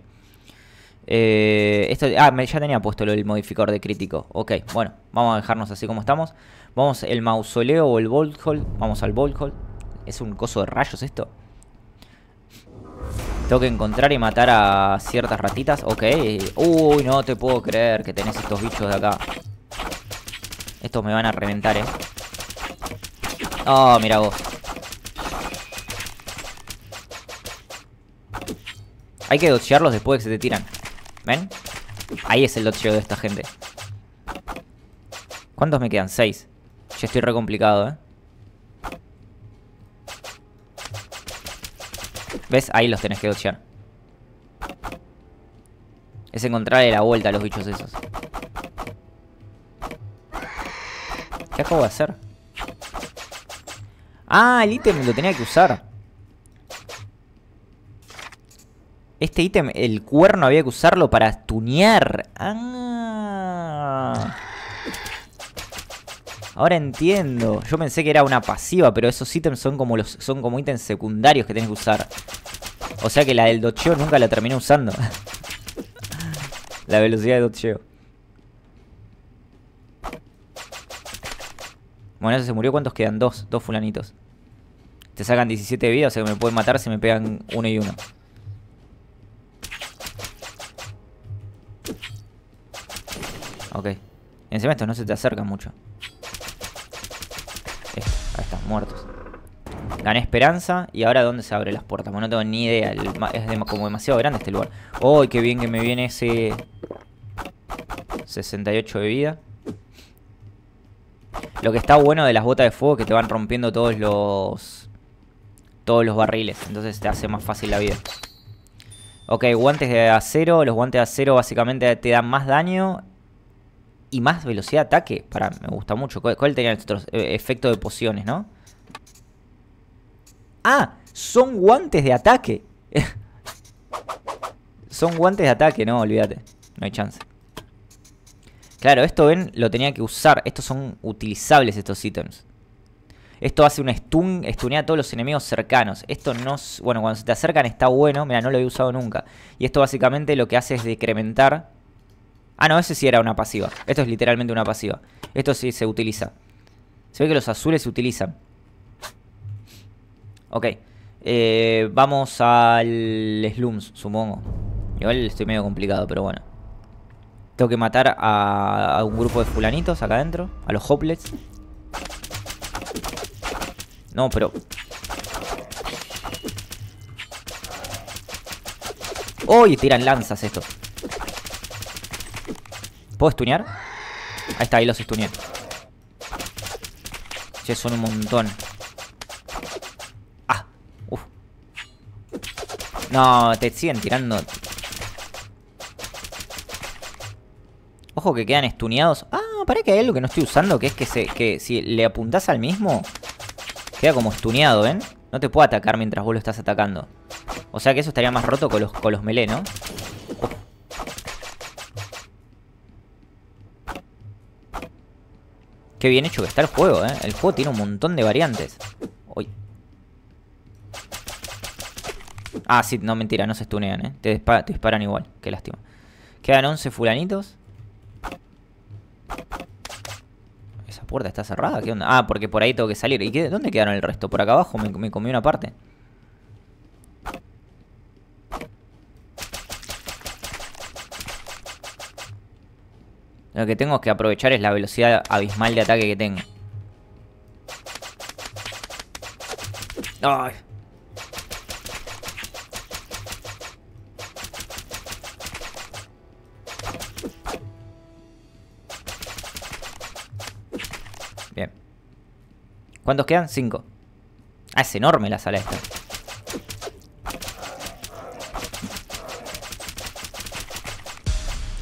Eh, esto, ah, ya tenía puesto el modificador de crítico. Ok, bueno, vamos a dejarnos así como estamos. Vamos el mausoleo o el bolt hole. Vamos al bolt hole. ¿Es un coso de rayos esto? Tengo que encontrar y matar a ciertas ratitas. Ok. Uy, no te puedo creer que tenés estos bichos de acá. Estos me van a reventar, eh. Oh, mira vos. Hay que dodgearlos después de que se te tiran. ¿Ven? Ahí es el dodgeo de esta gente. ¿Cuántos me quedan? Seis. Ya estoy re complicado, eh. ¿Ves? Ahí los tenés que dochear. Es encontrarle la vuelta a los bichos esos. ¿Qué acabo de hacer? Ah, el ítem lo tenía que usar. Este ítem, el cuerno había que usarlo para tunear. Ah. Ahora entiendo. Yo pensé que era una pasiva, pero esos ítems son como los son como ítems secundarios que tienes que usar. O sea que la del docheo nunca la terminé usando. la velocidad de docheo. Bueno, ese se murió. ¿Cuántos quedan? Dos. Dos fulanitos. Te sacan 17 vidas, o sea que me pueden matar si me pegan uno y uno. Ok. Encima estos no se te acercan mucho muertos. Gané esperanza y ahora dónde se abren las puertas. Bueno, no tengo ni idea. es como demasiado grande este lugar. Uy qué bien que me viene ese 68 de vida! Lo que está bueno de las botas de fuego que te van rompiendo todos los... Todos los barriles. Entonces te hace más fácil la vida. Ok, guantes de acero. Los guantes de acero básicamente te dan más daño. Y más velocidad de ataque. Para, me gusta mucho. ¿Cuál, tenía tenían efecto de pociones, no? Ah, son guantes de ataque. son guantes de ataque, no, olvídate. No hay chance. Claro, esto ven, lo tenía que usar. Estos son utilizables, estos ítems. Esto hace un stun, stunea a todos los enemigos cercanos. Esto no... Bueno, cuando se te acercan está bueno. Mira, no lo he usado nunca. Y esto básicamente lo que hace es decrementar... Ah, no, ese sí era una pasiva. Esto es literalmente una pasiva. Esto sí se utiliza. Se ve que los azules se utilizan. Ok. Eh, vamos al Slums, supongo. Igual estoy medio complicado, pero bueno. Tengo que matar a, un grupo de fulanitos acá adentro. A los hoplets. No, pero... ¡Uy! tiran lanzas esto. ¿Puedo stunear? Ahí está, ahí los stuneé. Che, son un montón. No, te siguen tirando. Ojo que quedan estuneados. Ah, para que hay algo que no estoy usando, que es que, si le apuntás al mismo, queda como estuneado, ¿ven? No te puede atacar mientras vos lo estás atacando. O sea que eso estaría más roto con los, con los melee, ¿no? Qué bien hecho que está el juego, ¿eh? El juego tiene un montón de variantes. Uy. Ah, sí, no, mentira, no se stunean, ¿eh? Te, disparan igual, qué lástima. Quedan 11 fulanitos. Esa puerta está cerrada, ¿qué onda? Ah, porque por ahí tengo que salir. ¿Y qué, dónde quedaron el resto? ¿Por acá abajo? Me, me comí una parte. Lo que tengo que aprovechar es la velocidad abismal de ataque que tengo. ¡Ay! ¿Cuántos quedan? Cinco. Ah, es enorme la sala esta.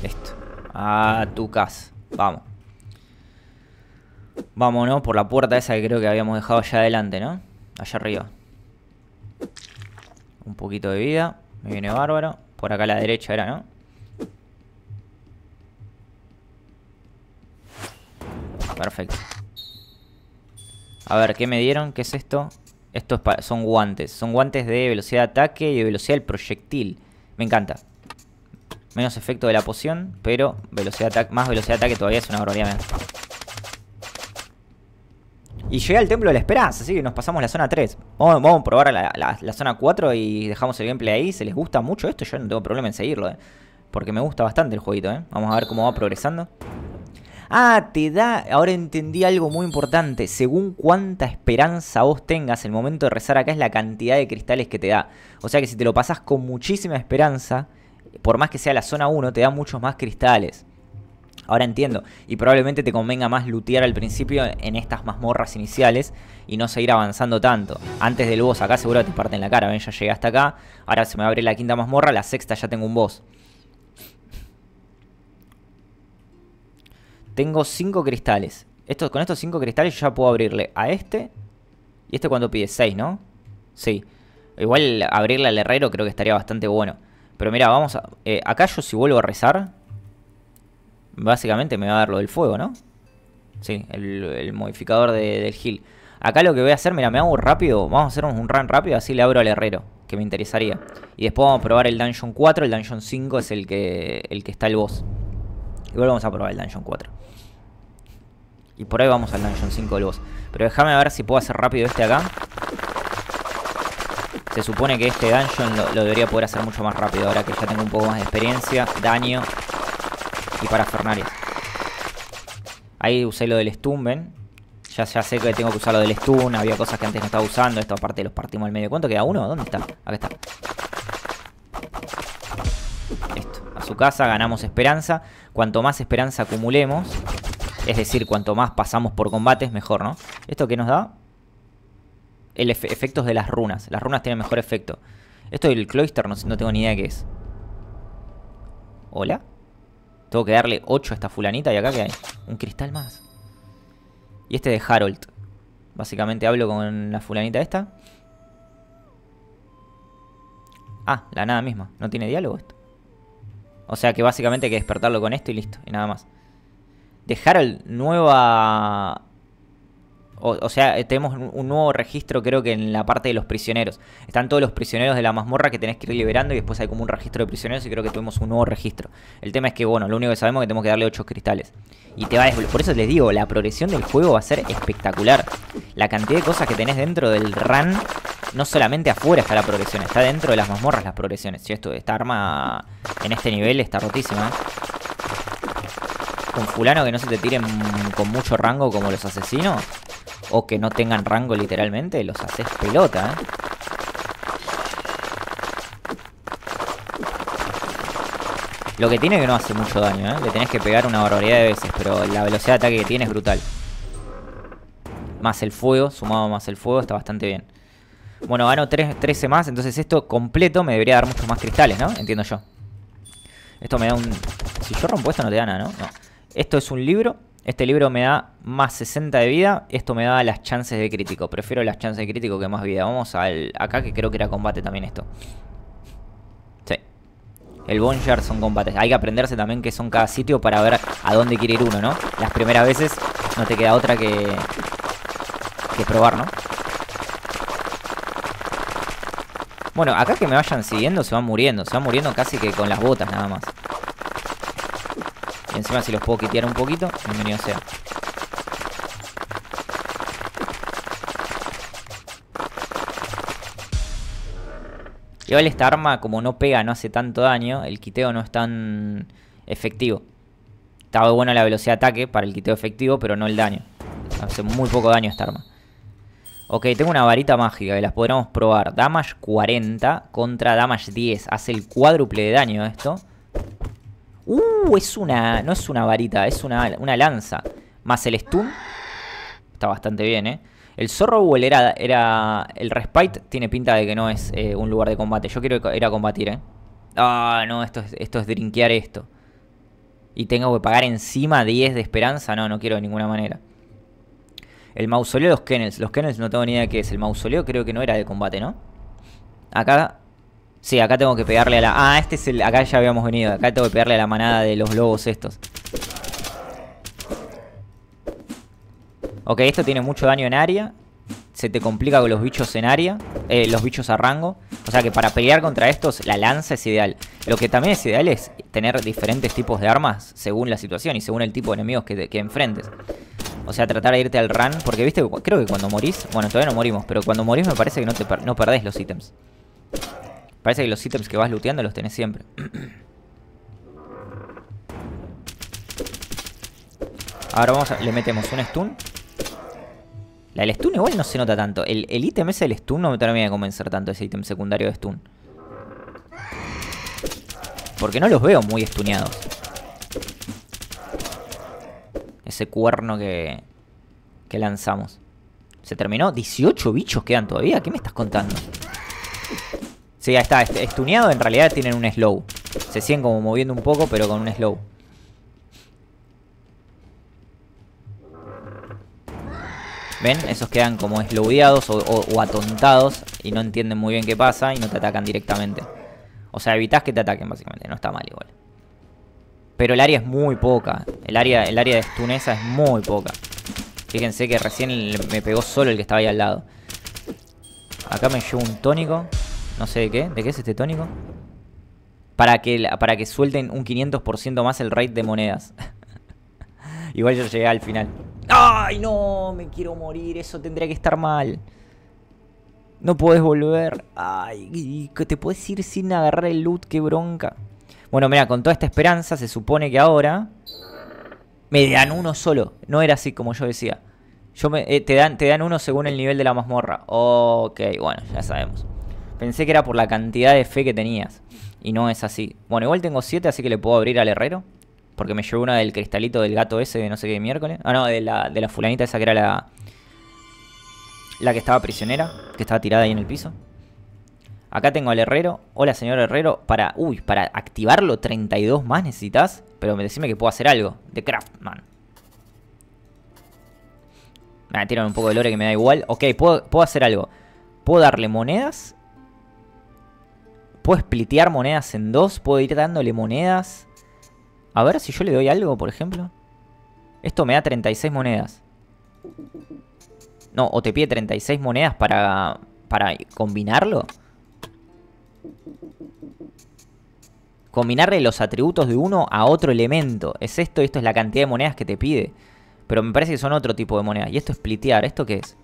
Listo. A tu casa. Vamos. Vámonos Por la puerta esa que creo que habíamos dejado allá adelante, ¿no? Allá arriba. Un poquito de vida. Me viene bárbaro. Por acá a la derecha era, ¿no? Perfecto. A ver, ¿qué me dieron? ¿Qué es esto? Estos son guantes. Son guantes de velocidad de ataque y de velocidad del proyectil. Me encanta. Menos efecto de la poción, pero velocidad más velocidad de ataque todavía es una barbaridad. Y llegué al Templo de la Esperanza, así que nos pasamos la zona 3. Vamos, a probar la, zona 4 y dejamos el gameplay ahí. ¿Se les gusta mucho esto, yo no tengo problema en seguirlo, eh. Porque me gusta bastante el jueguito, eh. Vamos a ver cómo va progresando. Ah, te da, ahora entendí algo muy importante, según cuánta esperanza vos tengas el momento de rezar acá es la cantidad de cristales que te da. O sea que si te lo pasás con muchísima esperanza, por más que sea la zona 1, te da muchos más cristales. Ahora entiendo, y probablemente te convenga más lootear al principio en estas mazmorras iniciales y no seguir avanzando tanto. Antes del boss, acá seguro te parten la cara, ven, ya llegué hasta acá, ahora se me abre la quinta mazmorra, la sexta ya tengo un boss. Tengo 5 cristales. Esto, con estos 5 cristales ya puedo abrirle a este. Y este cuando pide 6, ¿no? Sí. Igual abrirle al herrero creo que estaría bastante bueno. Pero mira, vamos a... Eh, acá yo si vuelvo a rezar... Básicamente me va a dar lo del fuego, ¿no? Sí, el, modificador del heal. Acá lo que voy a hacer, mira, me hago rápido. Vamos a hacer un run rápido, así le abro al herrero. Que me interesaría. Y después vamos a probar el Dungeon 4. El Dungeon 5 es el que, el que está el boss. Igual vamos a probar el Dungeon 4. Y por ahí vamos al Dungeon 5 del boss. Pero déjame ver si puedo hacer rápido este acá. Se supone que este dungeon lo, debería poder hacer mucho más rápido ahora que ya tengo un poco más de experiencia, daño y para Ahí usé lo del stun, ¿ven? Ya, sé que tengo que usar lo del stun, había cosas que antes no estaba usando, esto aparte los partimos al medio. ¿Cuánto queda? ¿Uno? ¿Dónde está? Acá está. Listo. A su casa ganamos esperanza. Cuanto más esperanza acumulemos, es decir, cuanto más pasamos por combates, mejor, ¿no? ¿Esto qué nos da? El efectos de las runas. Las runas tienen mejor efecto. Esto del cloister no, no tengo ni idea qué es. ¿Hola? Tengo que darle 8 a esta fulanita y acá que hay un cristal más. Y este de Harold. Básicamente hablo con la fulanita esta. Ah, la nada misma. No tiene diálogo esto. O sea que básicamente hay que despertarlo con esto y listo. Y nada más. Dejar el nueva... O, sea, tenemos un nuevo registro creo que en la parte de los prisioneros. Están todos los prisioneros de la mazmorra que tenés que ir liberando y después hay como un registro de prisioneros y creo que tuvimos un nuevo registro. El tema es que, bueno, lo único que sabemos es que tenemos que darle 8 cristales. Y te va a Por eso les digo, la progresión del juego va a ser espectacular. La cantidad de cosas que tenés dentro del run, no solamente afuera está la progresión, está dentro de las mazmorras las progresiones. Si esto, esta arma en este nivel está rotísima. ¿eh? con fulano que no se te tiren con mucho rango como los asesinos, o que no tengan rango literalmente, los haces pelota, ¿eh? Lo que tiene que no hace mucho daño, ¿eh? Le tenés que pegar una barbaridad de veces, pero la velocidad de ataque que tiene es brutal. Más el fuego, sumado más el fuego, está bastante bien. Bueno, gano 13 más, entonces esto completo me debería dar muchos más cristales, ¿no? Entiendo yo. Esto me da un... Si yo rompo esto no te da nada, ¿no? No. Esto es un libro. Este libro me da más 60 de vida. Esto me da las chances de crítico. Prefiero las chances de crítico que más vida. Vamos al acá que creo que era combate también esto. Sí. El Bonjar son combates. Hay que aprenderse también que son cada sitio para ver a dónde quiere ir uno, ¿no? Las primeras veces no te queda otra que, que probar, ¿no? Bueno, acá que me vayan siguiendo se van muriendo. Se van muriendo casi que con las botas nada más. Y encima si los puedo quitear un poquito, bienvenido sea. Igual esta arma, como no pega, no hace tanto daño, el quiteo no es tan efectivo. Estaba buena la velocidad de ataque para el quiteo efectivo, pero no el daño. Hace muy poco daño esta arma. Ok, tengo una varita mágica que las podremos probar. Damage 40 contra damage 10. Hace el cuádruple de daño esto. Uh, es una... No es una varita, es una, lanza. Más el stun. Está bastante bien, ¿eh? El Zorro o era, era... El Respite tiene pinta de que no es eh, un lugar de combate. Yo quiero ir a combatir, ¿eh? Ah, no, esto es, esto es drinkear esto. Y tengo que pagar encima 10 de esperanza. No, no quiero de ninguna manera. El mausoleo de los kennels. Los kennels no tengo ni idea de qué es. El mausoleo creo que no era de combate, ¿no? Acá Sí, acá tengo que pegarle a la... Ah, este es el... Acá ya habíamos venido. Acá tengo que pegarle a la manada de los lobos estos. Ok, esto tiene mucho daño en área. Se te complica con los bichos en área. Eh, los bichos a rango. O sea que para pelear contra estos, la lanza es ideal. Lo que también es ideal es tener diferentes tipos de armas según la situación y según el tipo de enemigos que, enfrentes. O sea, tratar de irte al run. Porque, viste, creo que cuando morís... Bueno, todavía no morimos. Pero cuando morís me parece que no, te no perdés los ítems. Parece que los ítems que vas looteando los tenés siempre. Ahora vamos a, le metemos un stun. La del stun igual no se nota tanto. El, ítem ese del stun no me termina de convencer tanto ese ítem secundario de stun. Porque no los veo muy stuneados. Ese cuerno que, que lanzamos. ¿Se terminó? ¿18 bichos quedan todavía? ¿Qué me estás contando? Sí, ya está. Estuneado en realidad tienen un slow. Se siguen como moviendo un poco, pero con un slow. ¿Ven? Esos quedan como slowdeados o, atontados y no entienden muy bien qué pasa y no te atacan directamente. O sea, evitas que te ataquen básicamente. No está mal igual. Pero el área es muy poca. El área, el área de estuneza es muy poca. Fíjense que recién me pegó solo el que estaba ahí al lado. Acá me llevo un tónico. No sé de qué. ¿De qué es este tónico? Para que, para que suelten un 500% más el rate de monedas. Igual yo llegué al final. ¡Ay, no! Me quiero morir. Eso tendría que estar mal. No puedes volver. Ay, te puedes ir sin agarrar el loot. Qué bronca. Bueno, mira, con toda esta esperanza se supone que ahora... Me dan uno solo. No era así como yo decía. Yo eh, te, dan, te dan uno según el nivel de la mazmorra. Ok, bueno, ya sabemos. Pensé que era por la cantidad de fe que tenías. Y no es así. Bueno, igual tengo 7, así que le puedo abrir al herrero. Porque me llevo una del cristalito del gato ese de no sé qué miércoles. Ah, no, de la, fulanita esa que era la... La que estaba prisionera, que estaba tirada ahí en el piso. Acá tengo al herrero. Hola, señor herrero. Para, uy, para activarlo 32 más necesitas. Pero decime que puedo hacer algo. De Craftman. Me tiran un poco de lore que me da igual. Ok, puedo, puedo hacer algo. Puedo darle monedas Puedo splitear monedas en dos. Puedo ir dándole monedas. A ver si yo le doy algo, por ejemplo. Esto me da 36 monedas. No, o te pide 36 monedas para, para combinarlo. Combinarle los atributos de uno a otro elemento. Es esto y esto es la cantidad de monedas que te pide. Pero me parece que son otro tipo de monedas. ¿Y esto es splitear? ¿Esto qué es?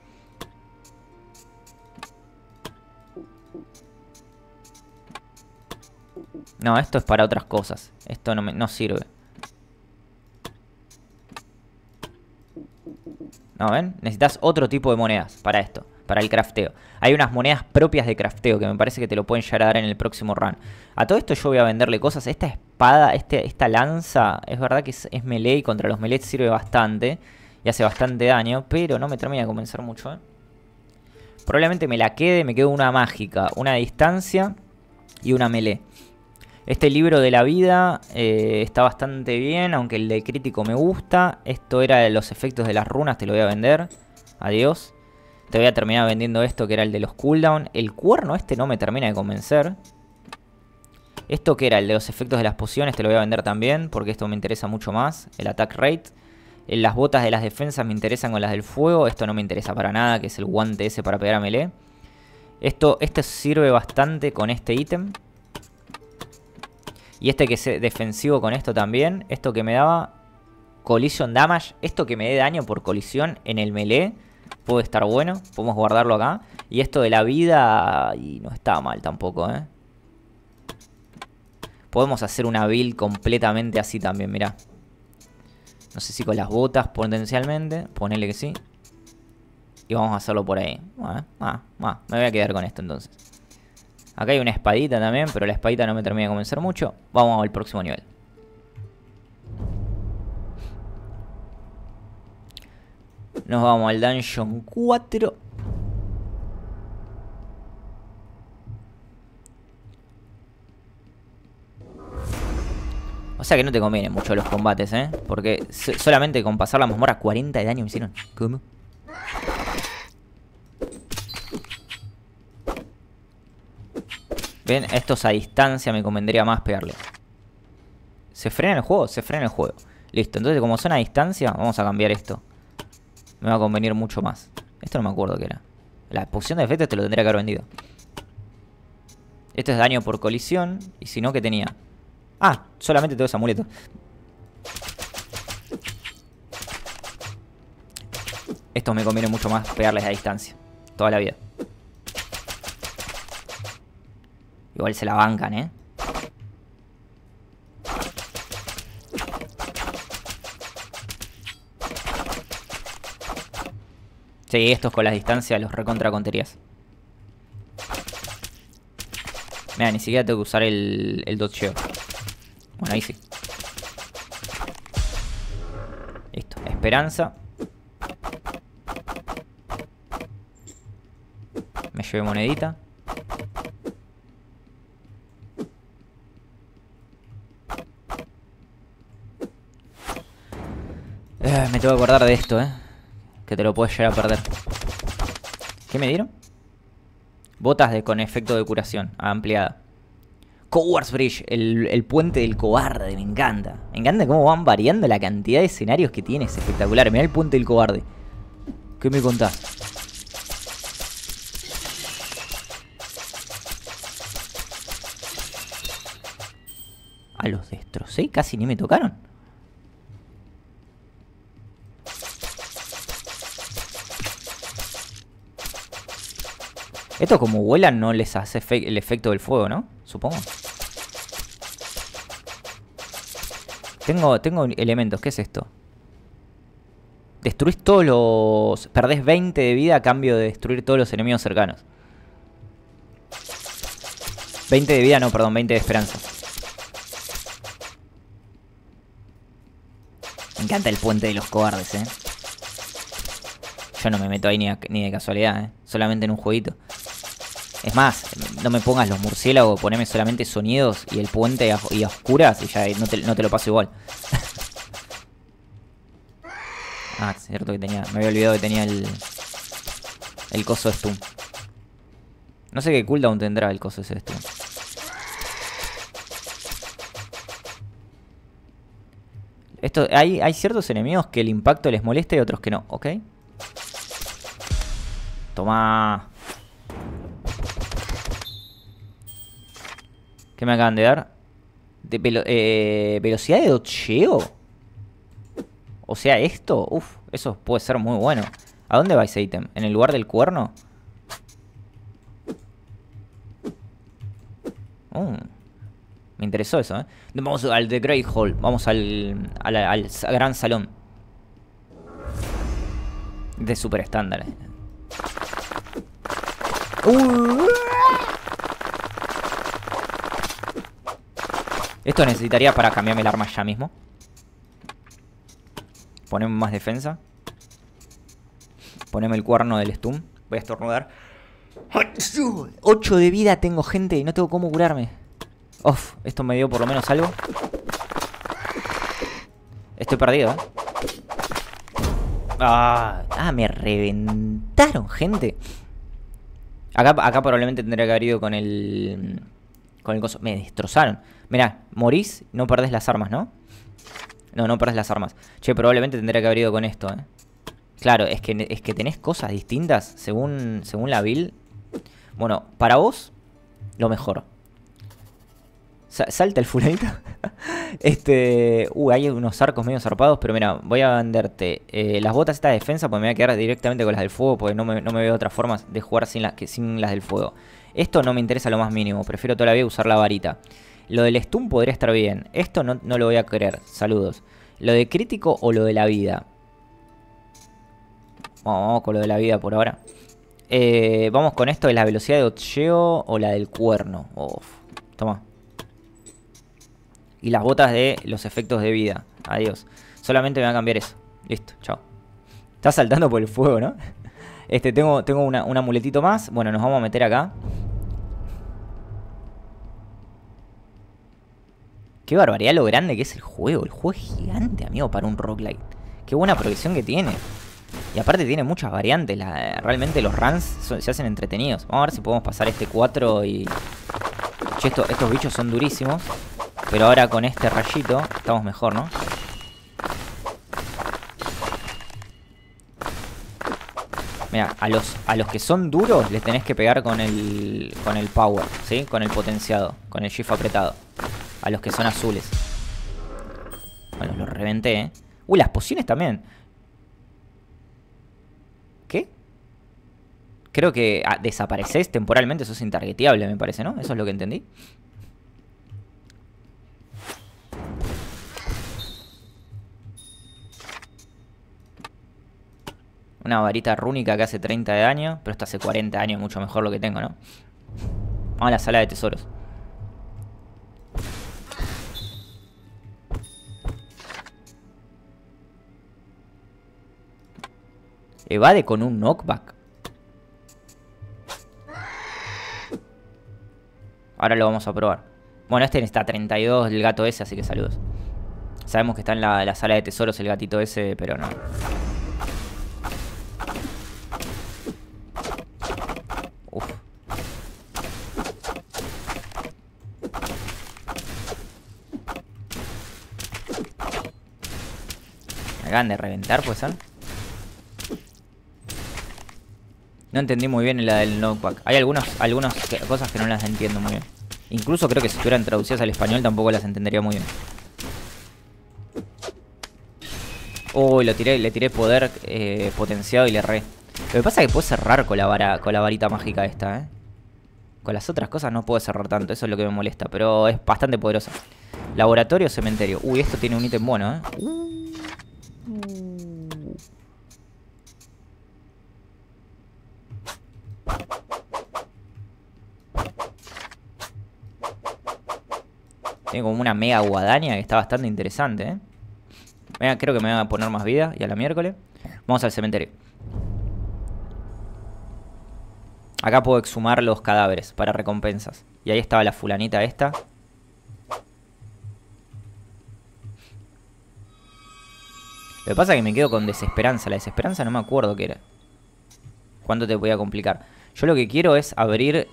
No, esto es para otras cosas. Esto no, sirve. ¿No ven? Necesitas otro tipo de monedas para esto, para el crafteo. Hay unas monedas propias de crafteo que me parece que te lo pueden llegar a dar en el próximo run. A todo esto yo voy a venderle cosas. Esta espada, este, esta lanza, es verdad que es, melee y contra los melee sirve bastante. Y hace bastante daño, pero no me termina de convencer mucho. ¿eh? Probablemente me la quede, me quedo una mágica, una distancia y una melee. Este libro de la vida eh, está bastante bien, aunque el de crítico me gusta. Esto era de los efectos de las runas, te lo voy a vender. Adiós. Te voy a terminar vendiendo esto que era el de los cooldown. El cuerno este no me termina de convencer. Esto que era el de los efectos de las pociones te lo voy a vender también porque esto me interesa mucho más. El attack rate. Eh, las botas de las defensas me interesan con las del fuego. Esto no me interesa para nada, que es el guante ese para pegar a melee. Esto, este sirve bastante con este ítem. Y este que es defensivo con esto también. Esto que me daba collision damage. Esto que me dé daño por colisión en el melee. Puede estar bueno. Podemos guardarlo acá. Y esto de la vida... Y no está mal tampoco, ¿eh? Podemos hacer una build completamente así también, mirá. No sé si con las botas potencialmente. Ponerle que sí. Y vamos a hacerlo por ahí. Ah, ah, me voy a quedar con esto entonces. Acá hay una espadita también, pero la espadita no me termina de convencer mucho. Vamos al próximo nivel. Nos vamos al Dungeon 4. O sea que no te conviene mucho los combates, ¿eh? Porque solamente con pasar la mazmorra 40 de daño me hicieron. ¿Cómo? estos a distancia me convendría más pegarle. ¿Se frena el juego? Se frena el juego. Listo, entonces como son a distancia, vamos a cambiar esto. Me va a convenir mucho más. Esto no me acuerdo qué era. La poción de efecto te lo tendría que haber vendido. Esto es daño por colisión. Y si no, ¿qué tenía? Ah, solamente tengo ese amuleto. Estos me conviene mucho más pegarles a distancia. Toda la vida. Igual se la bancan, ¿eh? Sí, estos con las distancias los recontra conterías. Mira, ni siquiera tengo que usar el, el dodgeo. Bueno, ahí sí. Listo, esperanza. Me llevé monedita. voy a acordar de esto, eh. Que te lo puedes llegar a perder. ¿Qué me dieron? Botas de, con efecto de curación ampliada. Coward's Bridge, el, el, puente del cobarde, me encanta. Me encanta cómo van variando la cantidad de escenarios que tiene, espectacular. Mira el puente del cobarde. ¿Qué me contás? A ah, los destrocé, casi ni me tocaron. Esto como vuelan no les hace el efecto del fuego, ¿no? Supongo. Tengo, tengo elementos. ¿Qué es esto? Destruís todos los... Perdés 20 de vida a cambio de destruir todos los enemigos cercanos. 20 de vida, no, perdón, 20 de esperanza. Me encanta el puente de los cobardes, eh. Yo no me meto ahí ni de casualidad, eh. Solamente en un jueguito. Es más, no me pongas los murciélagos, poneme solamente sonidos y el puente y a oscuras y ya no te, lo paso igual. ah, cierto que tenía. Me había olvidado que tenía el. El coso de Stun. No sé qué cooldown tendrá el coso ese de Esto, hay, hay ciertos enemigos que el impacto les molesta y otros que no, ¿ok? Toma. que me acaban de dar. De eh, velocidad de docheo. O sea, esto, Uf, eso puede ser muy bueno. ¿A dónde va ese ítem? ¿En el lugar del cuerno? Mm. me interesó eso, ¿eh? Vamos al The Great Hall. Vamos al, al, gran salón. De super estándares. Eh. Esto necesitaría para cambiarme el arma ya mismo. Ponemos más defensa. Poneme el cuerno del stun Voy a estornudar. 8 de vida tengo, gente. Y no tengo cómo curarme. Uf, esto me dio por lo menos algo. Estoy perdido, ¿eh? Ah, ah, me reventaron, gente. Acá, acá probablemente tendría que haber ido con el... Con el coso. Me destrozaron. Mirá, morís, no perdés las armas, ¿no? No, no perdés las armas. Che, probablemente tendría que haber ido con esto, ¿eh? Claro, es que, es que tenés cosas distintas según, según la build. Bueno, para vos, lo mejor. Salta el fulanito. este. Uh, hay unos arcos medio zarpados. Pero mira, voy a venderte eh, las botas esta de defensa. pues me voy a quedar directamente con las del fuego. Porque no me, veo otras formas de jugar sin, las que sin las del fuego. Esto no me interesa lo más mínimo. Prefiero todavía usar la varita. Lo del stun podría estar bien. Esto no, lo voy a creer. Saludos. Lo de crítico o lo de la vida. Vamos, con lo de la vida por ahora. Eh, vamos con esto de la velocidad de ocheo o la del cuerno. Uf, toma. Y las botas de los efectos de vida. Adiós. Solamente me va a cambiar eso. Listo, chao. Está saltando por el fuego, ¿no? Este, tengo, tengo un amuletito más. Bueno, nos vamos a meter acá. Qué barbaridad lo grande que es el juego. El juego es gigante, amigo, para un roguelite. Qué buena progresión que tiene. Y aparte tiene muchas variantes. La, realmente los runs se hacen entretenidos. Vamos a ver si podemos pasar este 4 y... estos bichos son durísimos. Pero ahora con este rayito estamos mejor, ¿no? Mira, a los, a los que son duros les tenés que pegar con el, con el power, ¿sí? Con el potenciado, con el shift apretado a los que son azules. Bueno, los reventé, ¿eh? Uy, las pociones también. ¿Qué? Creo que ah, desapareces temporalmente, eso es intargeteable, me parece, ¿no? Eso es lo que entendí. Una varita rúnica que hace 30 de daño, pero esto hace 40 años mucho mejor lo que tengo, ¿no? Vamos ah, a la sala de tesoros. Evade con un knockback. Ahora lo vamos a probar. Bueno, este está 32 el gato ese, así que saludos. Sabemos que está en la, sala de tesoros el gatito ese, pero no. Uf. Me acaban de reventar, pues, ¿sabes? No entendí muy bien la del knockback. Hay algunas cosas que no las entiendo muy bien. Incluso creo que si estuvieran traducidas al español tampoco las entendería muy bien. Uy, le tiré poder eh, potenciado y le erré. Lo que pasa es que puedo cerrar con la, con la varita mágica esta, ¿eh? Con las otras cosas no puedo cerrar tanto, eso es lo que me molesta, pero es bastante poderosa. Laboratorio, cementerio. Uy, esto tiene un ítem bueno, ¿eh? Mm. Tiene como una mega guadaña que está bastante interesante, ¿eh? creo que me va a poner más vida y a la miércoles. Vamos al cementerio. Acá puedo exhumar los cadáveres para recompensas. Y ahí estaba la fulanita esta. Lo que pasa es que me quedo con desesperanza. La desesperanza no me acuerdo qué era. ¿Cuánto te voy a complicar? Yo lo que quiero es abrir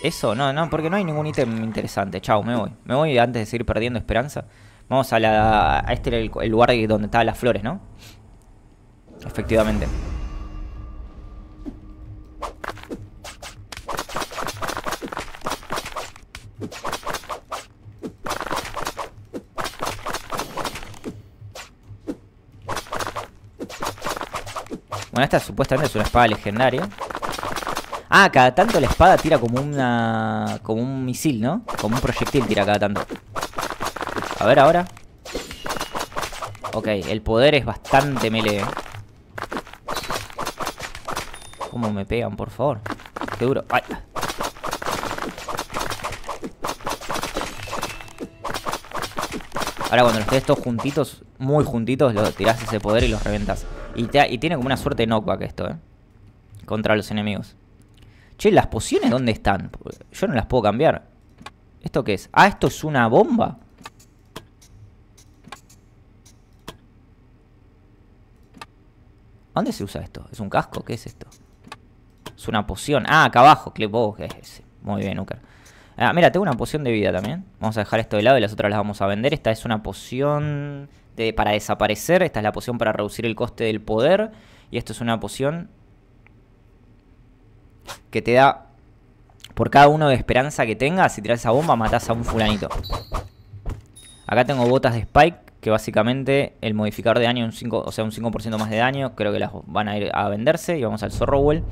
eso, no, no, porque no hay ningún ítem interesante. Chao, me voy. Me voy antes de seguir perdiendo esperanza. Vamos a la... este era el, el lugar donde estaban las flores, ¿no? Efectivamente. Bueno, esta supuestamente es una espada legendaria. Ah, cada tanto la espada tira como una... Como un misil, ¿no? Como un proyectil tira cada tanto. A ver ahora. Ok, el poder es bastante melee. ¿eh? ¿Cómo me pegan, por favor? Qué duro. Ahora cuando los tenés todos juntitos, muy juntitos, los tirás ese poder y los reventas. Y, tiene como una suerte de knockback esto, ¿eh? Contra los enemigos. Che, ¿las pociones dónde están? Yo no las puedo cambiar. ¿Esto qué es? Ah, ¿esto es una bomba? ¿Dónde se usa esto? ¿Es un casco? ¿Qué es esto? Es una poción. Ah, acá abajo. ¿Qué Es Muy bien, Ucar. Ah, mira, tengo una poción de vida también. Vamos a dejar esto de lado y las otras las vamos a vender. Esta es una poción de, para desaparecer. Esta es la poción para reducir el coste del poder. Y esto es una poción que te da por cada uno de esperanza que tengas, si tiras esa bomba, matas a un fulanito. Acá tengo botas de Spike, que básicamente el modificador de daño, un 5, o sea, un 5% más de daño, creo que las van a ir a venderse. Y vamos al Zorrowell.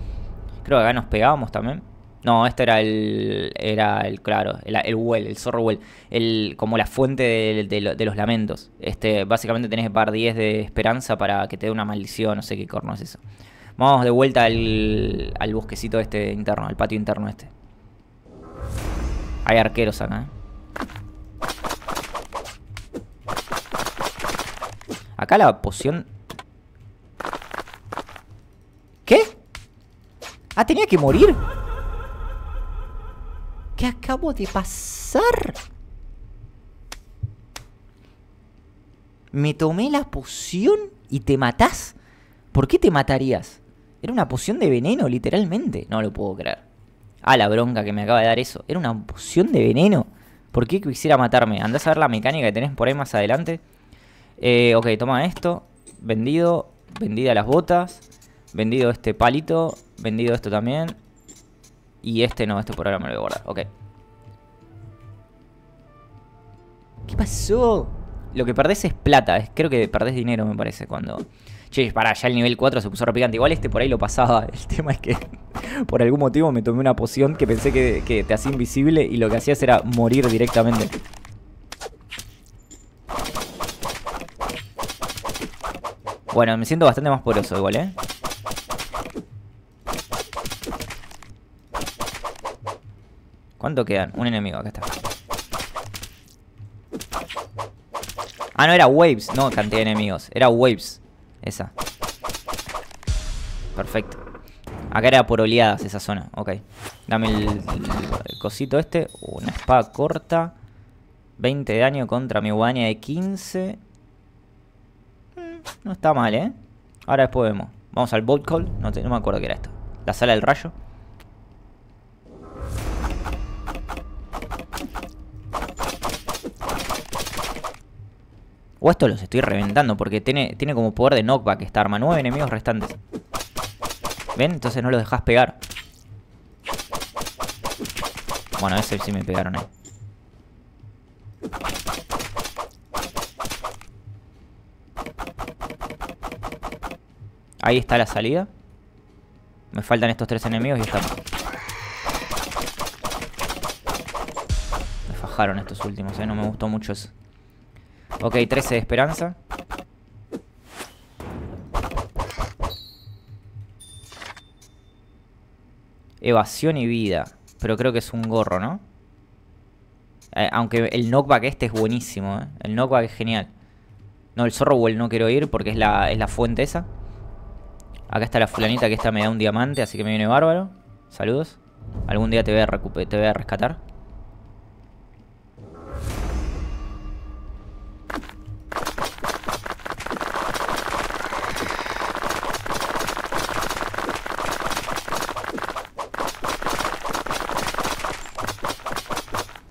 Creo que acá nos pegábamos también. No, este era el, era el, claro, el, el well, el Zorrowell, el, como la fuente de, los lamentos. Este, básicamente tenés par 10 de esperanza para que te dé una maldición, no sé qué corno es eso. Vamos de vuelta al, al bosquecito este interno, al patio interno este. Hay arqueros acá, ¿eh? Acá la poción... ¿Qué? Ah, tenía que morir. ¿Qué acabo de pasar? Me tomé la poción y te matás. ¿Por qué te matarías? Era una poción de veneno, literalmente. No lo puedo creer. Ah, la bronca que me acaba de dar eso. Era una poción de veneno. ¿Por qué quisiera matarme? Andás a ver la mecánica que tenés por ahí más adelante. Eh, ok, toma esto. Vendido. Vendida las botas. Vendido este palito. Vendido esto también. Y este no, este por ahora me lo voy a guardar. Ok. ¿Qué pasó? Lo que perdés es plata. Creo que perdés dinero, me parece, cuando Che, para ya el nivel 4 se puso repicante. Igual este por ahí lo pasaba. El tema es que por algún motivo me tomé una poción que pensé que, que te hacía invisible y lo que hacías era morir directamente. Bueno, me siento bastante más poroso igual, ¿eh? ¿Cuánto quedan? Un enemigo, acá está. Ah, no, era waves. No, cantidad de enemigos. Era waves. Esa. Perfecto. Acá era por oleadas esa zona. Ok. Dame el, cosito este. Una espada corta. 20 de daño contra mi guaña de 15. Mm, no está mal, ¿eh? Ahora después vemos. Vamos al boat call. No, no me acuerdo qué era esto. La sala del rayo. O esto los estoy reventando porque tiene, tiene como poder de knockback esta arma. Nueve enemigos restantes. ¿Ven? Entonces no los dejas pegar. Bueno, ese sí me pegaron ahí. Ahí está la salida. Me faltan estos tres enemigos y estamos. Me fajaron estos últimos, ¿eh? No me gustó mucho eso. Ok, 13 de esperanza. Evasión y vida. Pero creo que es un gorro, ¿no? Eh, aunque el knockback este es buenísimo, ¿eh? El knockback es genial. No, el Zorrowell no quiero ir porque es la, es la fuente esa. Acá está la fulanita que esta me da un diamante, así que me viene bárbaro. Saludos. Algún día te voy a, te voy a rescatar.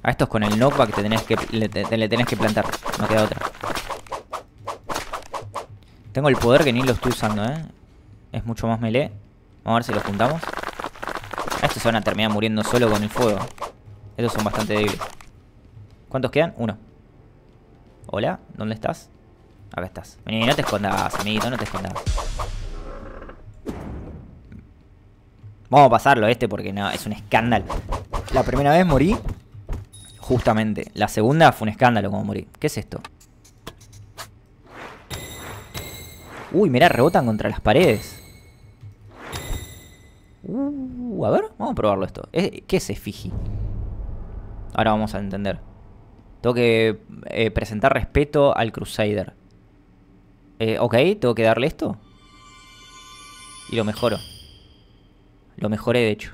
A estos con el knockback te que, le, tenés que plantar. No queda otra. Tengo el poder que ni lo estoy usando, ¿eh? Es mucho más melee. Vamos a ver si los juntamos. Estos se van a terminar muriendo solo con el fuego. Estos son bastante débiles. ¿Cuántos quedan? Uno. Hola, ¿dónde estás? Acá estás. Vení, no te escondas, amiguito, no te escondas. Vamos a pasarlo este porque es un escándalo. La primera vez morí Justamente. La segunda fue un escándalo como morí. ¿Qué es esto? Uy, mira rebotan contra las paredes. Uh, a ver, vamos a probarlo esto. ¿Qué es Fiji? Ahora vamos a entender. Tengo que eh, presentar respeto al Crusader. Eh, ok, tengo que darle esto. Y lo mejoro. Lo mejoré, de hecho.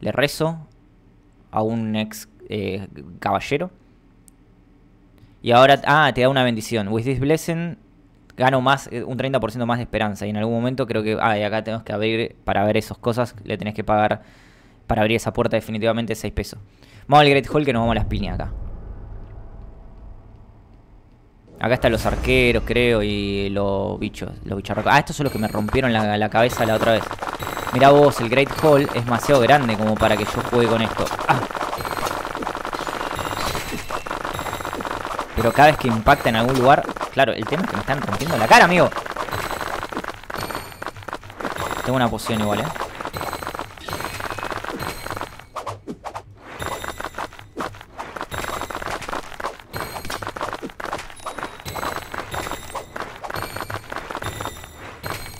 Le rezo a un ex eh, caballero. Y ahora, ah, te da una bendición. With this blessing gano más, eh, un 30% más de esperanza. Y en algún momento creo que, ah, y acá tenemos que abrir, para ver esas cosas, le tenés que pagar para abrir esa puerta definitivamente 6 pesos. Vamos al Great Hall que nos vamos a las piñas acá. Acá están los arqueros, creo, y los bichos, los bicharracos. Ah, estos son los que me rompieron la, cabeza la otra vez. Mirá vos, el Great Hall es demasiado grande como para que yo juegue con esto. Ah. Pero cada vez que impacta en algún lugar... Claro, el tema es que me están rompiendo la cara, amigo. Tengo una poción igual, ¿eh?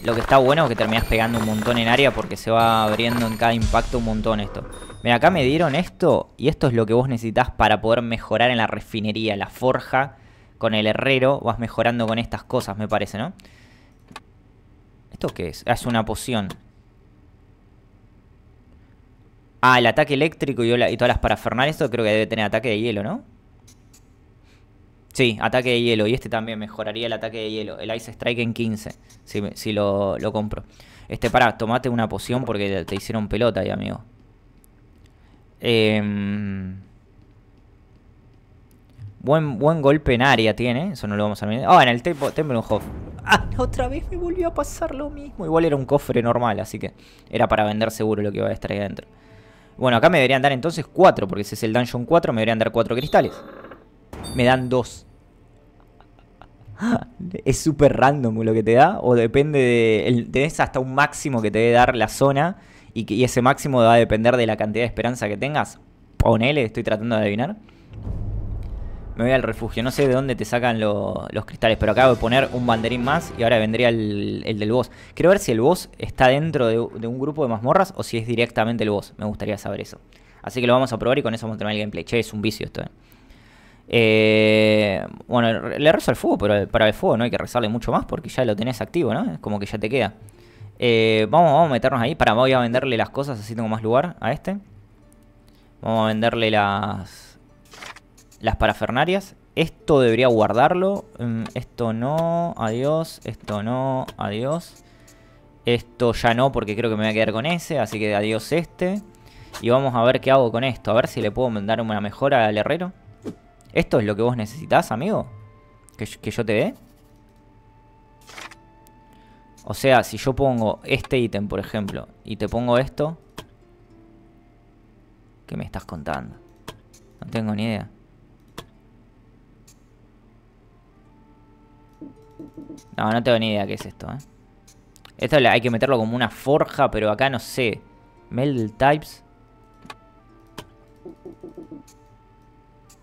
Lo que está bueno es que terminas pegando un montón en área porque se va abriendo en cada impacto un montón esto. Mira, acá me dieron esto y esto es lo que vos necesitas para poder mejorar en la refinería, la forja con el herrero. Vas mejorando con estas cosas, me parece, ¿no? ¿Esto qué es? Ah, es una poción. Ah, el ataque eléctrico y, todas las parafernales. Esto creo que debe tener ataque de hielo, ¿no? Sí, ataque de hielo. Y este también mejoraría el ataque de hielo. El Ice Strike en 15. Si, lo, lo compro. Este, pará, tomate una poción porque te hicieron pelota ahí, amigo. Em, buen, buen golpe en área tiene. Eso no lo vamos a Ah, en el Tempelhof. Ah, otra vez me volvió a pasar lo mismo. Igual era un cofre normal, así que era para vender seguro lo que iba a estar ahí adentro. Bueno, acá me deberían dar entonces 4, porque si es el Dungeon 4 me deberían dar 4 cristales. Me dan 2. Es súper random lo que te da, o depende de... tenés hasta un máximo que te debe dar la zona y, ese máximo va a depender de la cantidad de esperanza que tengas, ponele, estoy tratando de adivinar. Me voy al refugio, no sé de dónde te sacan los cristales, pero acabo de poner un banderín más y ahora vendría el, del boss. Quiero ver si el boss está dentro de, un grupo de mazmorras o si es directamente el boss, me gustaría saber eso. Así que lo vamos a probar y con eso vamos a tener el gameplay. Che, es un vicio esto, eh. Eh, bueno, le rezo al fuego, pero para el fuego no hay que rezarle mucho más porque ya lo tenés activo, ¿no? Es como que ya te queda. Eh, vamos, a meternos ahí. Para, voy a venderle las cosas, así tengo más lugar a este. Vamos a venderle las... Las parafernarias. Esto debería guardarlo. Mm, esto no, adiós. Esto no, adiós. Esto ya no, porque creo que me voy a quedar con ese. Así que adiós este. Y vamos a ver qué hago con esto. A ver si le puedo mandar una mejora al herrero. ¿Esto es lo que vos necesitas, amigo? que yo te dé? O sea, si yo pongo este ítem, por ejemplo, y te pongo esto... ¿Qué me estás contando? No tengo ni idea. No, no tengo ni idea qué es esto, ¿eh? Esto hay que meterlo como una forja, pero acá no sé. Mel types.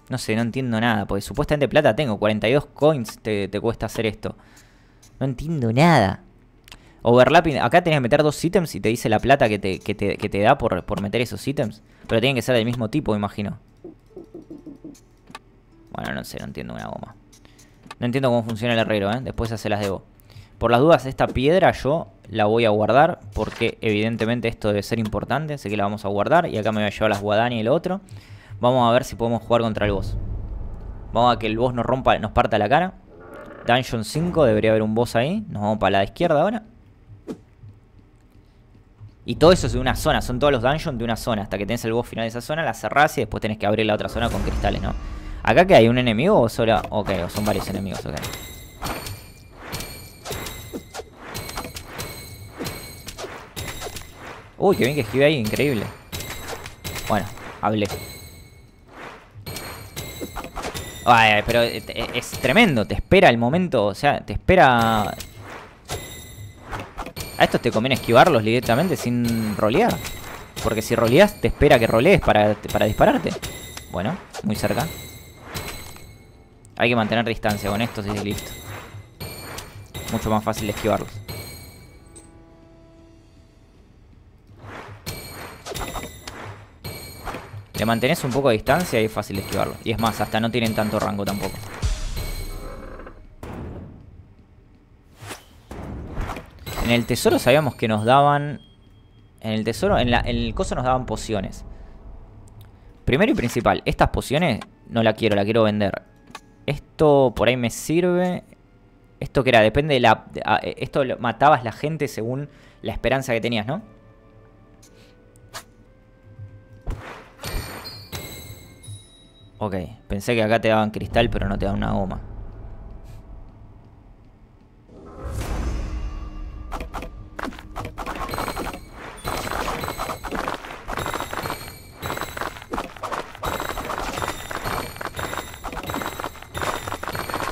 No sé, no entiendo nada. Porque supuestamente plata tengo. 42 coins te, te cuesta hacer esto. No entiendo nada. Overlapping, acá tenés que meter dos ítems y te dice la plata que te, da por, meter esos ítems. Pero tienen que ser del mismo tipo, imagino. Bueno, no sé, no entiendo una goma. No entiendo cómo funciona el herrero, ¿eh? Después ya se las debo. Por las dudas, esta piedra yo la voy a guardar porque evidentemente esto debe ser importante. Así que la vamos a guardar y acá me voy a llevar las guadañas y el otro. Vamos a ver si podemos jugar contra el boss. Vamos a que el boss nos rompa, nos parta la cara. Dungeon 5, debería haber un boss ahí. Nos vamos para la izquierda ahora. Y todo eso es de una zona, son todos los dungeons de una zona. Hasta que tenés el boss final de esa zona, la cerrás y después tenés que abrir la otra zona con cristales, ¿no? ¿Acá que hay un enemigo o solo...? Ok, o son varios enemigos, ok. Uy, qué bien que escribe ahí, increíble. Bueno, hablé. Ay, pero eh, es tremendo, te espera el momento, o sea, te espera a estos te conviene esquivarlos directamente sin rolear. Porque si roleas, te espera que rolees para, para dispararte. Bueno, muy cerca. Hay que mantener distancia con estos y listo. Mucho más fácil esquivarlos. Le mantenés un poco de distancia y es fácil esquivarlos, esquivarlo. Y es más, hasta no tienen tanto rango tampoco. En el tesoro sabíamos que nos daban... En el tesoro, en, la, el coso nos daban pociones. Primero y principal, estas pociones no la quiero, la quiero vender. Esto por ahí me sirve. Esto que era, depende de la... Ah, eh, esto matabas la gente según la esperanza que tenías, ¿no? Ok, pensé que acá te daban cristal, pero no te dan una goma.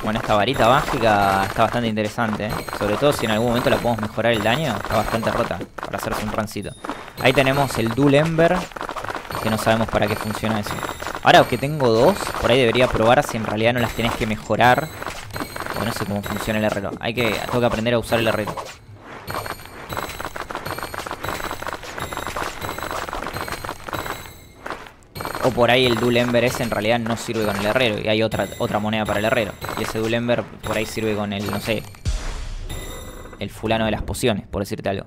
con esta varita básica está bastante interesante. ¿eh? Sobre todo si en algún momento la podemos mejorar el daño. Está bastante rota para hacerse un rancito. Ahí tenemos el Dual Ember. Que no sabemos para qué funciona eso. Ahora que tengo dos, por ahí debería probar si en realidad no las tenés que mejorar. no sé cómo funciona el reloj. Hay que, tengo que aprender a usar el reloj. O por ahí el dulember ese en realidad no sirve con el herrero. Y hay otra, otra moneda para el herrero. Y ese dulember por ahí sirve con el, no sé... El fulano de las pociones, por decirte algo.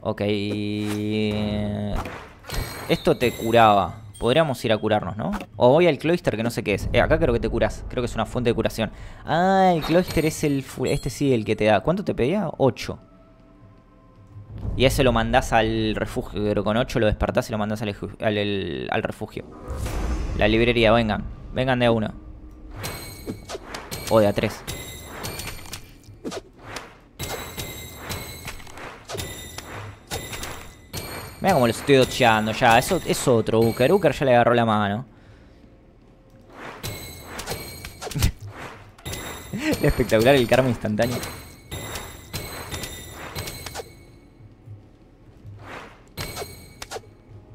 Ok. Eh, esto te curaba. Podríamos ir a curarnos, ¿no? O voy al cloister que no sé qué es. Eh, acá creo que te curas. Creo que es una fuente de curación. Ah, el cloister es el... Este sí, el que te da. ¿Cuánto te pedía? 8. Y ese lo mandás al refugio, pero con 8 lo despertás y lo mandás al, refugio. La librería, vengan. Vengan de a uno. O de a tres. Mira cómo lo estoy docheando ya. Eso es otro Uker. Uker ya le agarró la mano. Espectacular el karma instantáneo.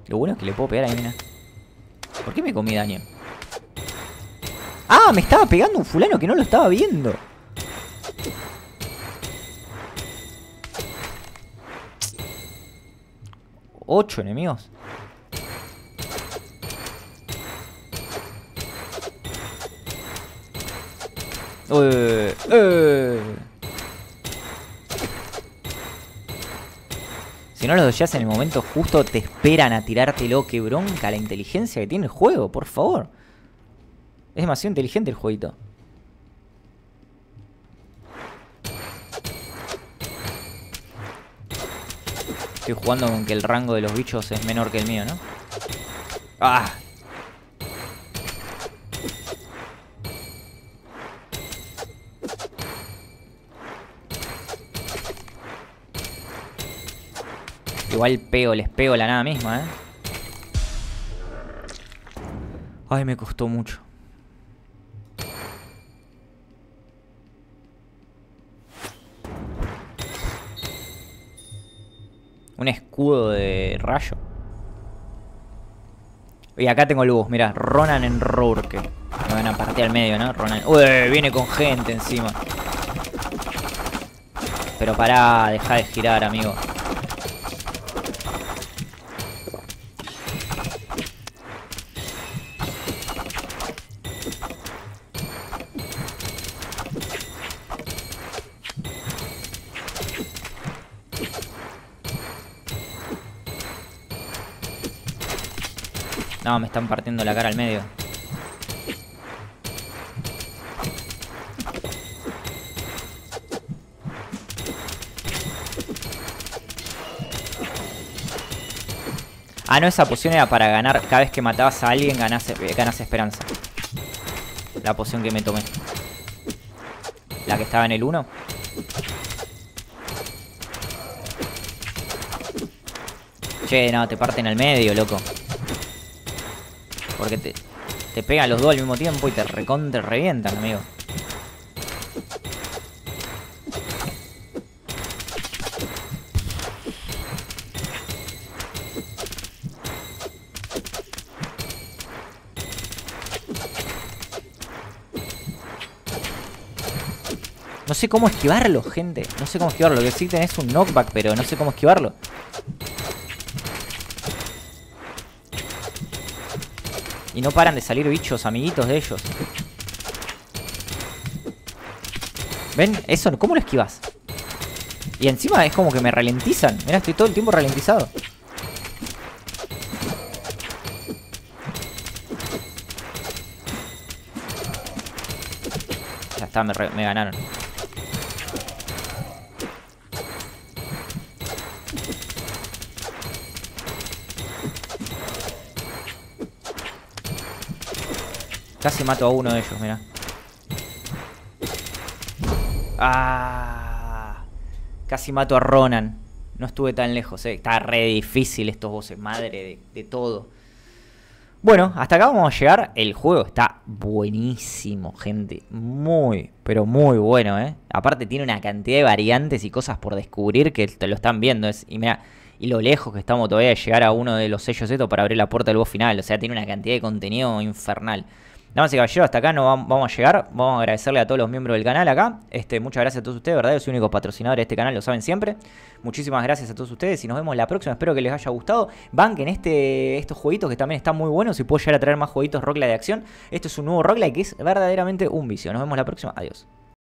Lo bueno es que le puedo pegar ahí, mira. ¿Por qué me comí daño? ¡Ah! Me estaba pegando un fulano que no lo estaba viendo. Ocho enemigos. Eh... eh. Si no los doyas en el momento justo, te esperan a tirártelo. Qué bronca la inteligencia que tiene el juego, por favor. Es demasiado inteligente el jueguito. Estoy jugando con que el rango de los bichos es menor que el mío, ¿no? ¡Ah! Igual pego, les pego la nada misma, ¿eh? Ay, me costó mucho. Un escudo de rayo. Y acá tengo luz, mira, Ronan en Rourke. Me van a partir al medio, ¿no? Ronan. Uy, viene con gente encima. Pero pará, deja de girar, amigo. No, me están partiendo la cara al medio. Ah, no, esa poción era para ganar. Cada vez que matabas a alguien ganas, eh, ganas esperanza. La poción que me tomé. La que estaba en el 1. Che, no, te parten al medio, loco. Porque te, te pegan los dos al mismo tiempo y te recontra revientan, amigo. No sé cómo esquivarlo, gente. No sé cómo esquivarlo. Lo que sí tenés un knockback, pero no sé cómo esquivarlo. Y no paran de salir bichos, amiguitos de ellos. ¿Ven? Eso, ¿cómo lo esquivas? Y encima es como que me ralentizan. Mira, estoy todo el tiempo ralentizado. Ya está, me, me ganaron. casi mato a uno de ellos, mira. Ah, casi mato a Ronan. No estuve tan lejos, eh. Está re difícil estos voces, madre de, todo. Bueno, hasta acá vamos a llegar. El juego está buenísimo, gente. Muy, pero muy bueno, ¿eh? Aparte tiene una cantidad de variantes y cosas por descubrir que te lo están viendo. Es, y mira, y lo lejos que estamos todavía de llegar a uno de los sellos estos para abrir la puerta del boss final. O sea, tiene una cantidad de contenido infernal. Damas y caballeros, hasta acá no vamos a llegar. Vamos a agradecerle a todos los miembros del canal acá. Este, muchas gracias a todos ustedes, ¿verdad? Yo soy único patrocinador de este canal, lo saben siempre. Muchísimas gracias a todos ustedes y nos vemos la próxima. Espero que les haya gustado. Banquen este, estos jueguitos que también están muy buenos y puedo llegar a traer más jueguitos Rockla de acción. Esto es un nuevo Rockla que es verdaderamente un vicio. Nos vemos la próxima. Adiós.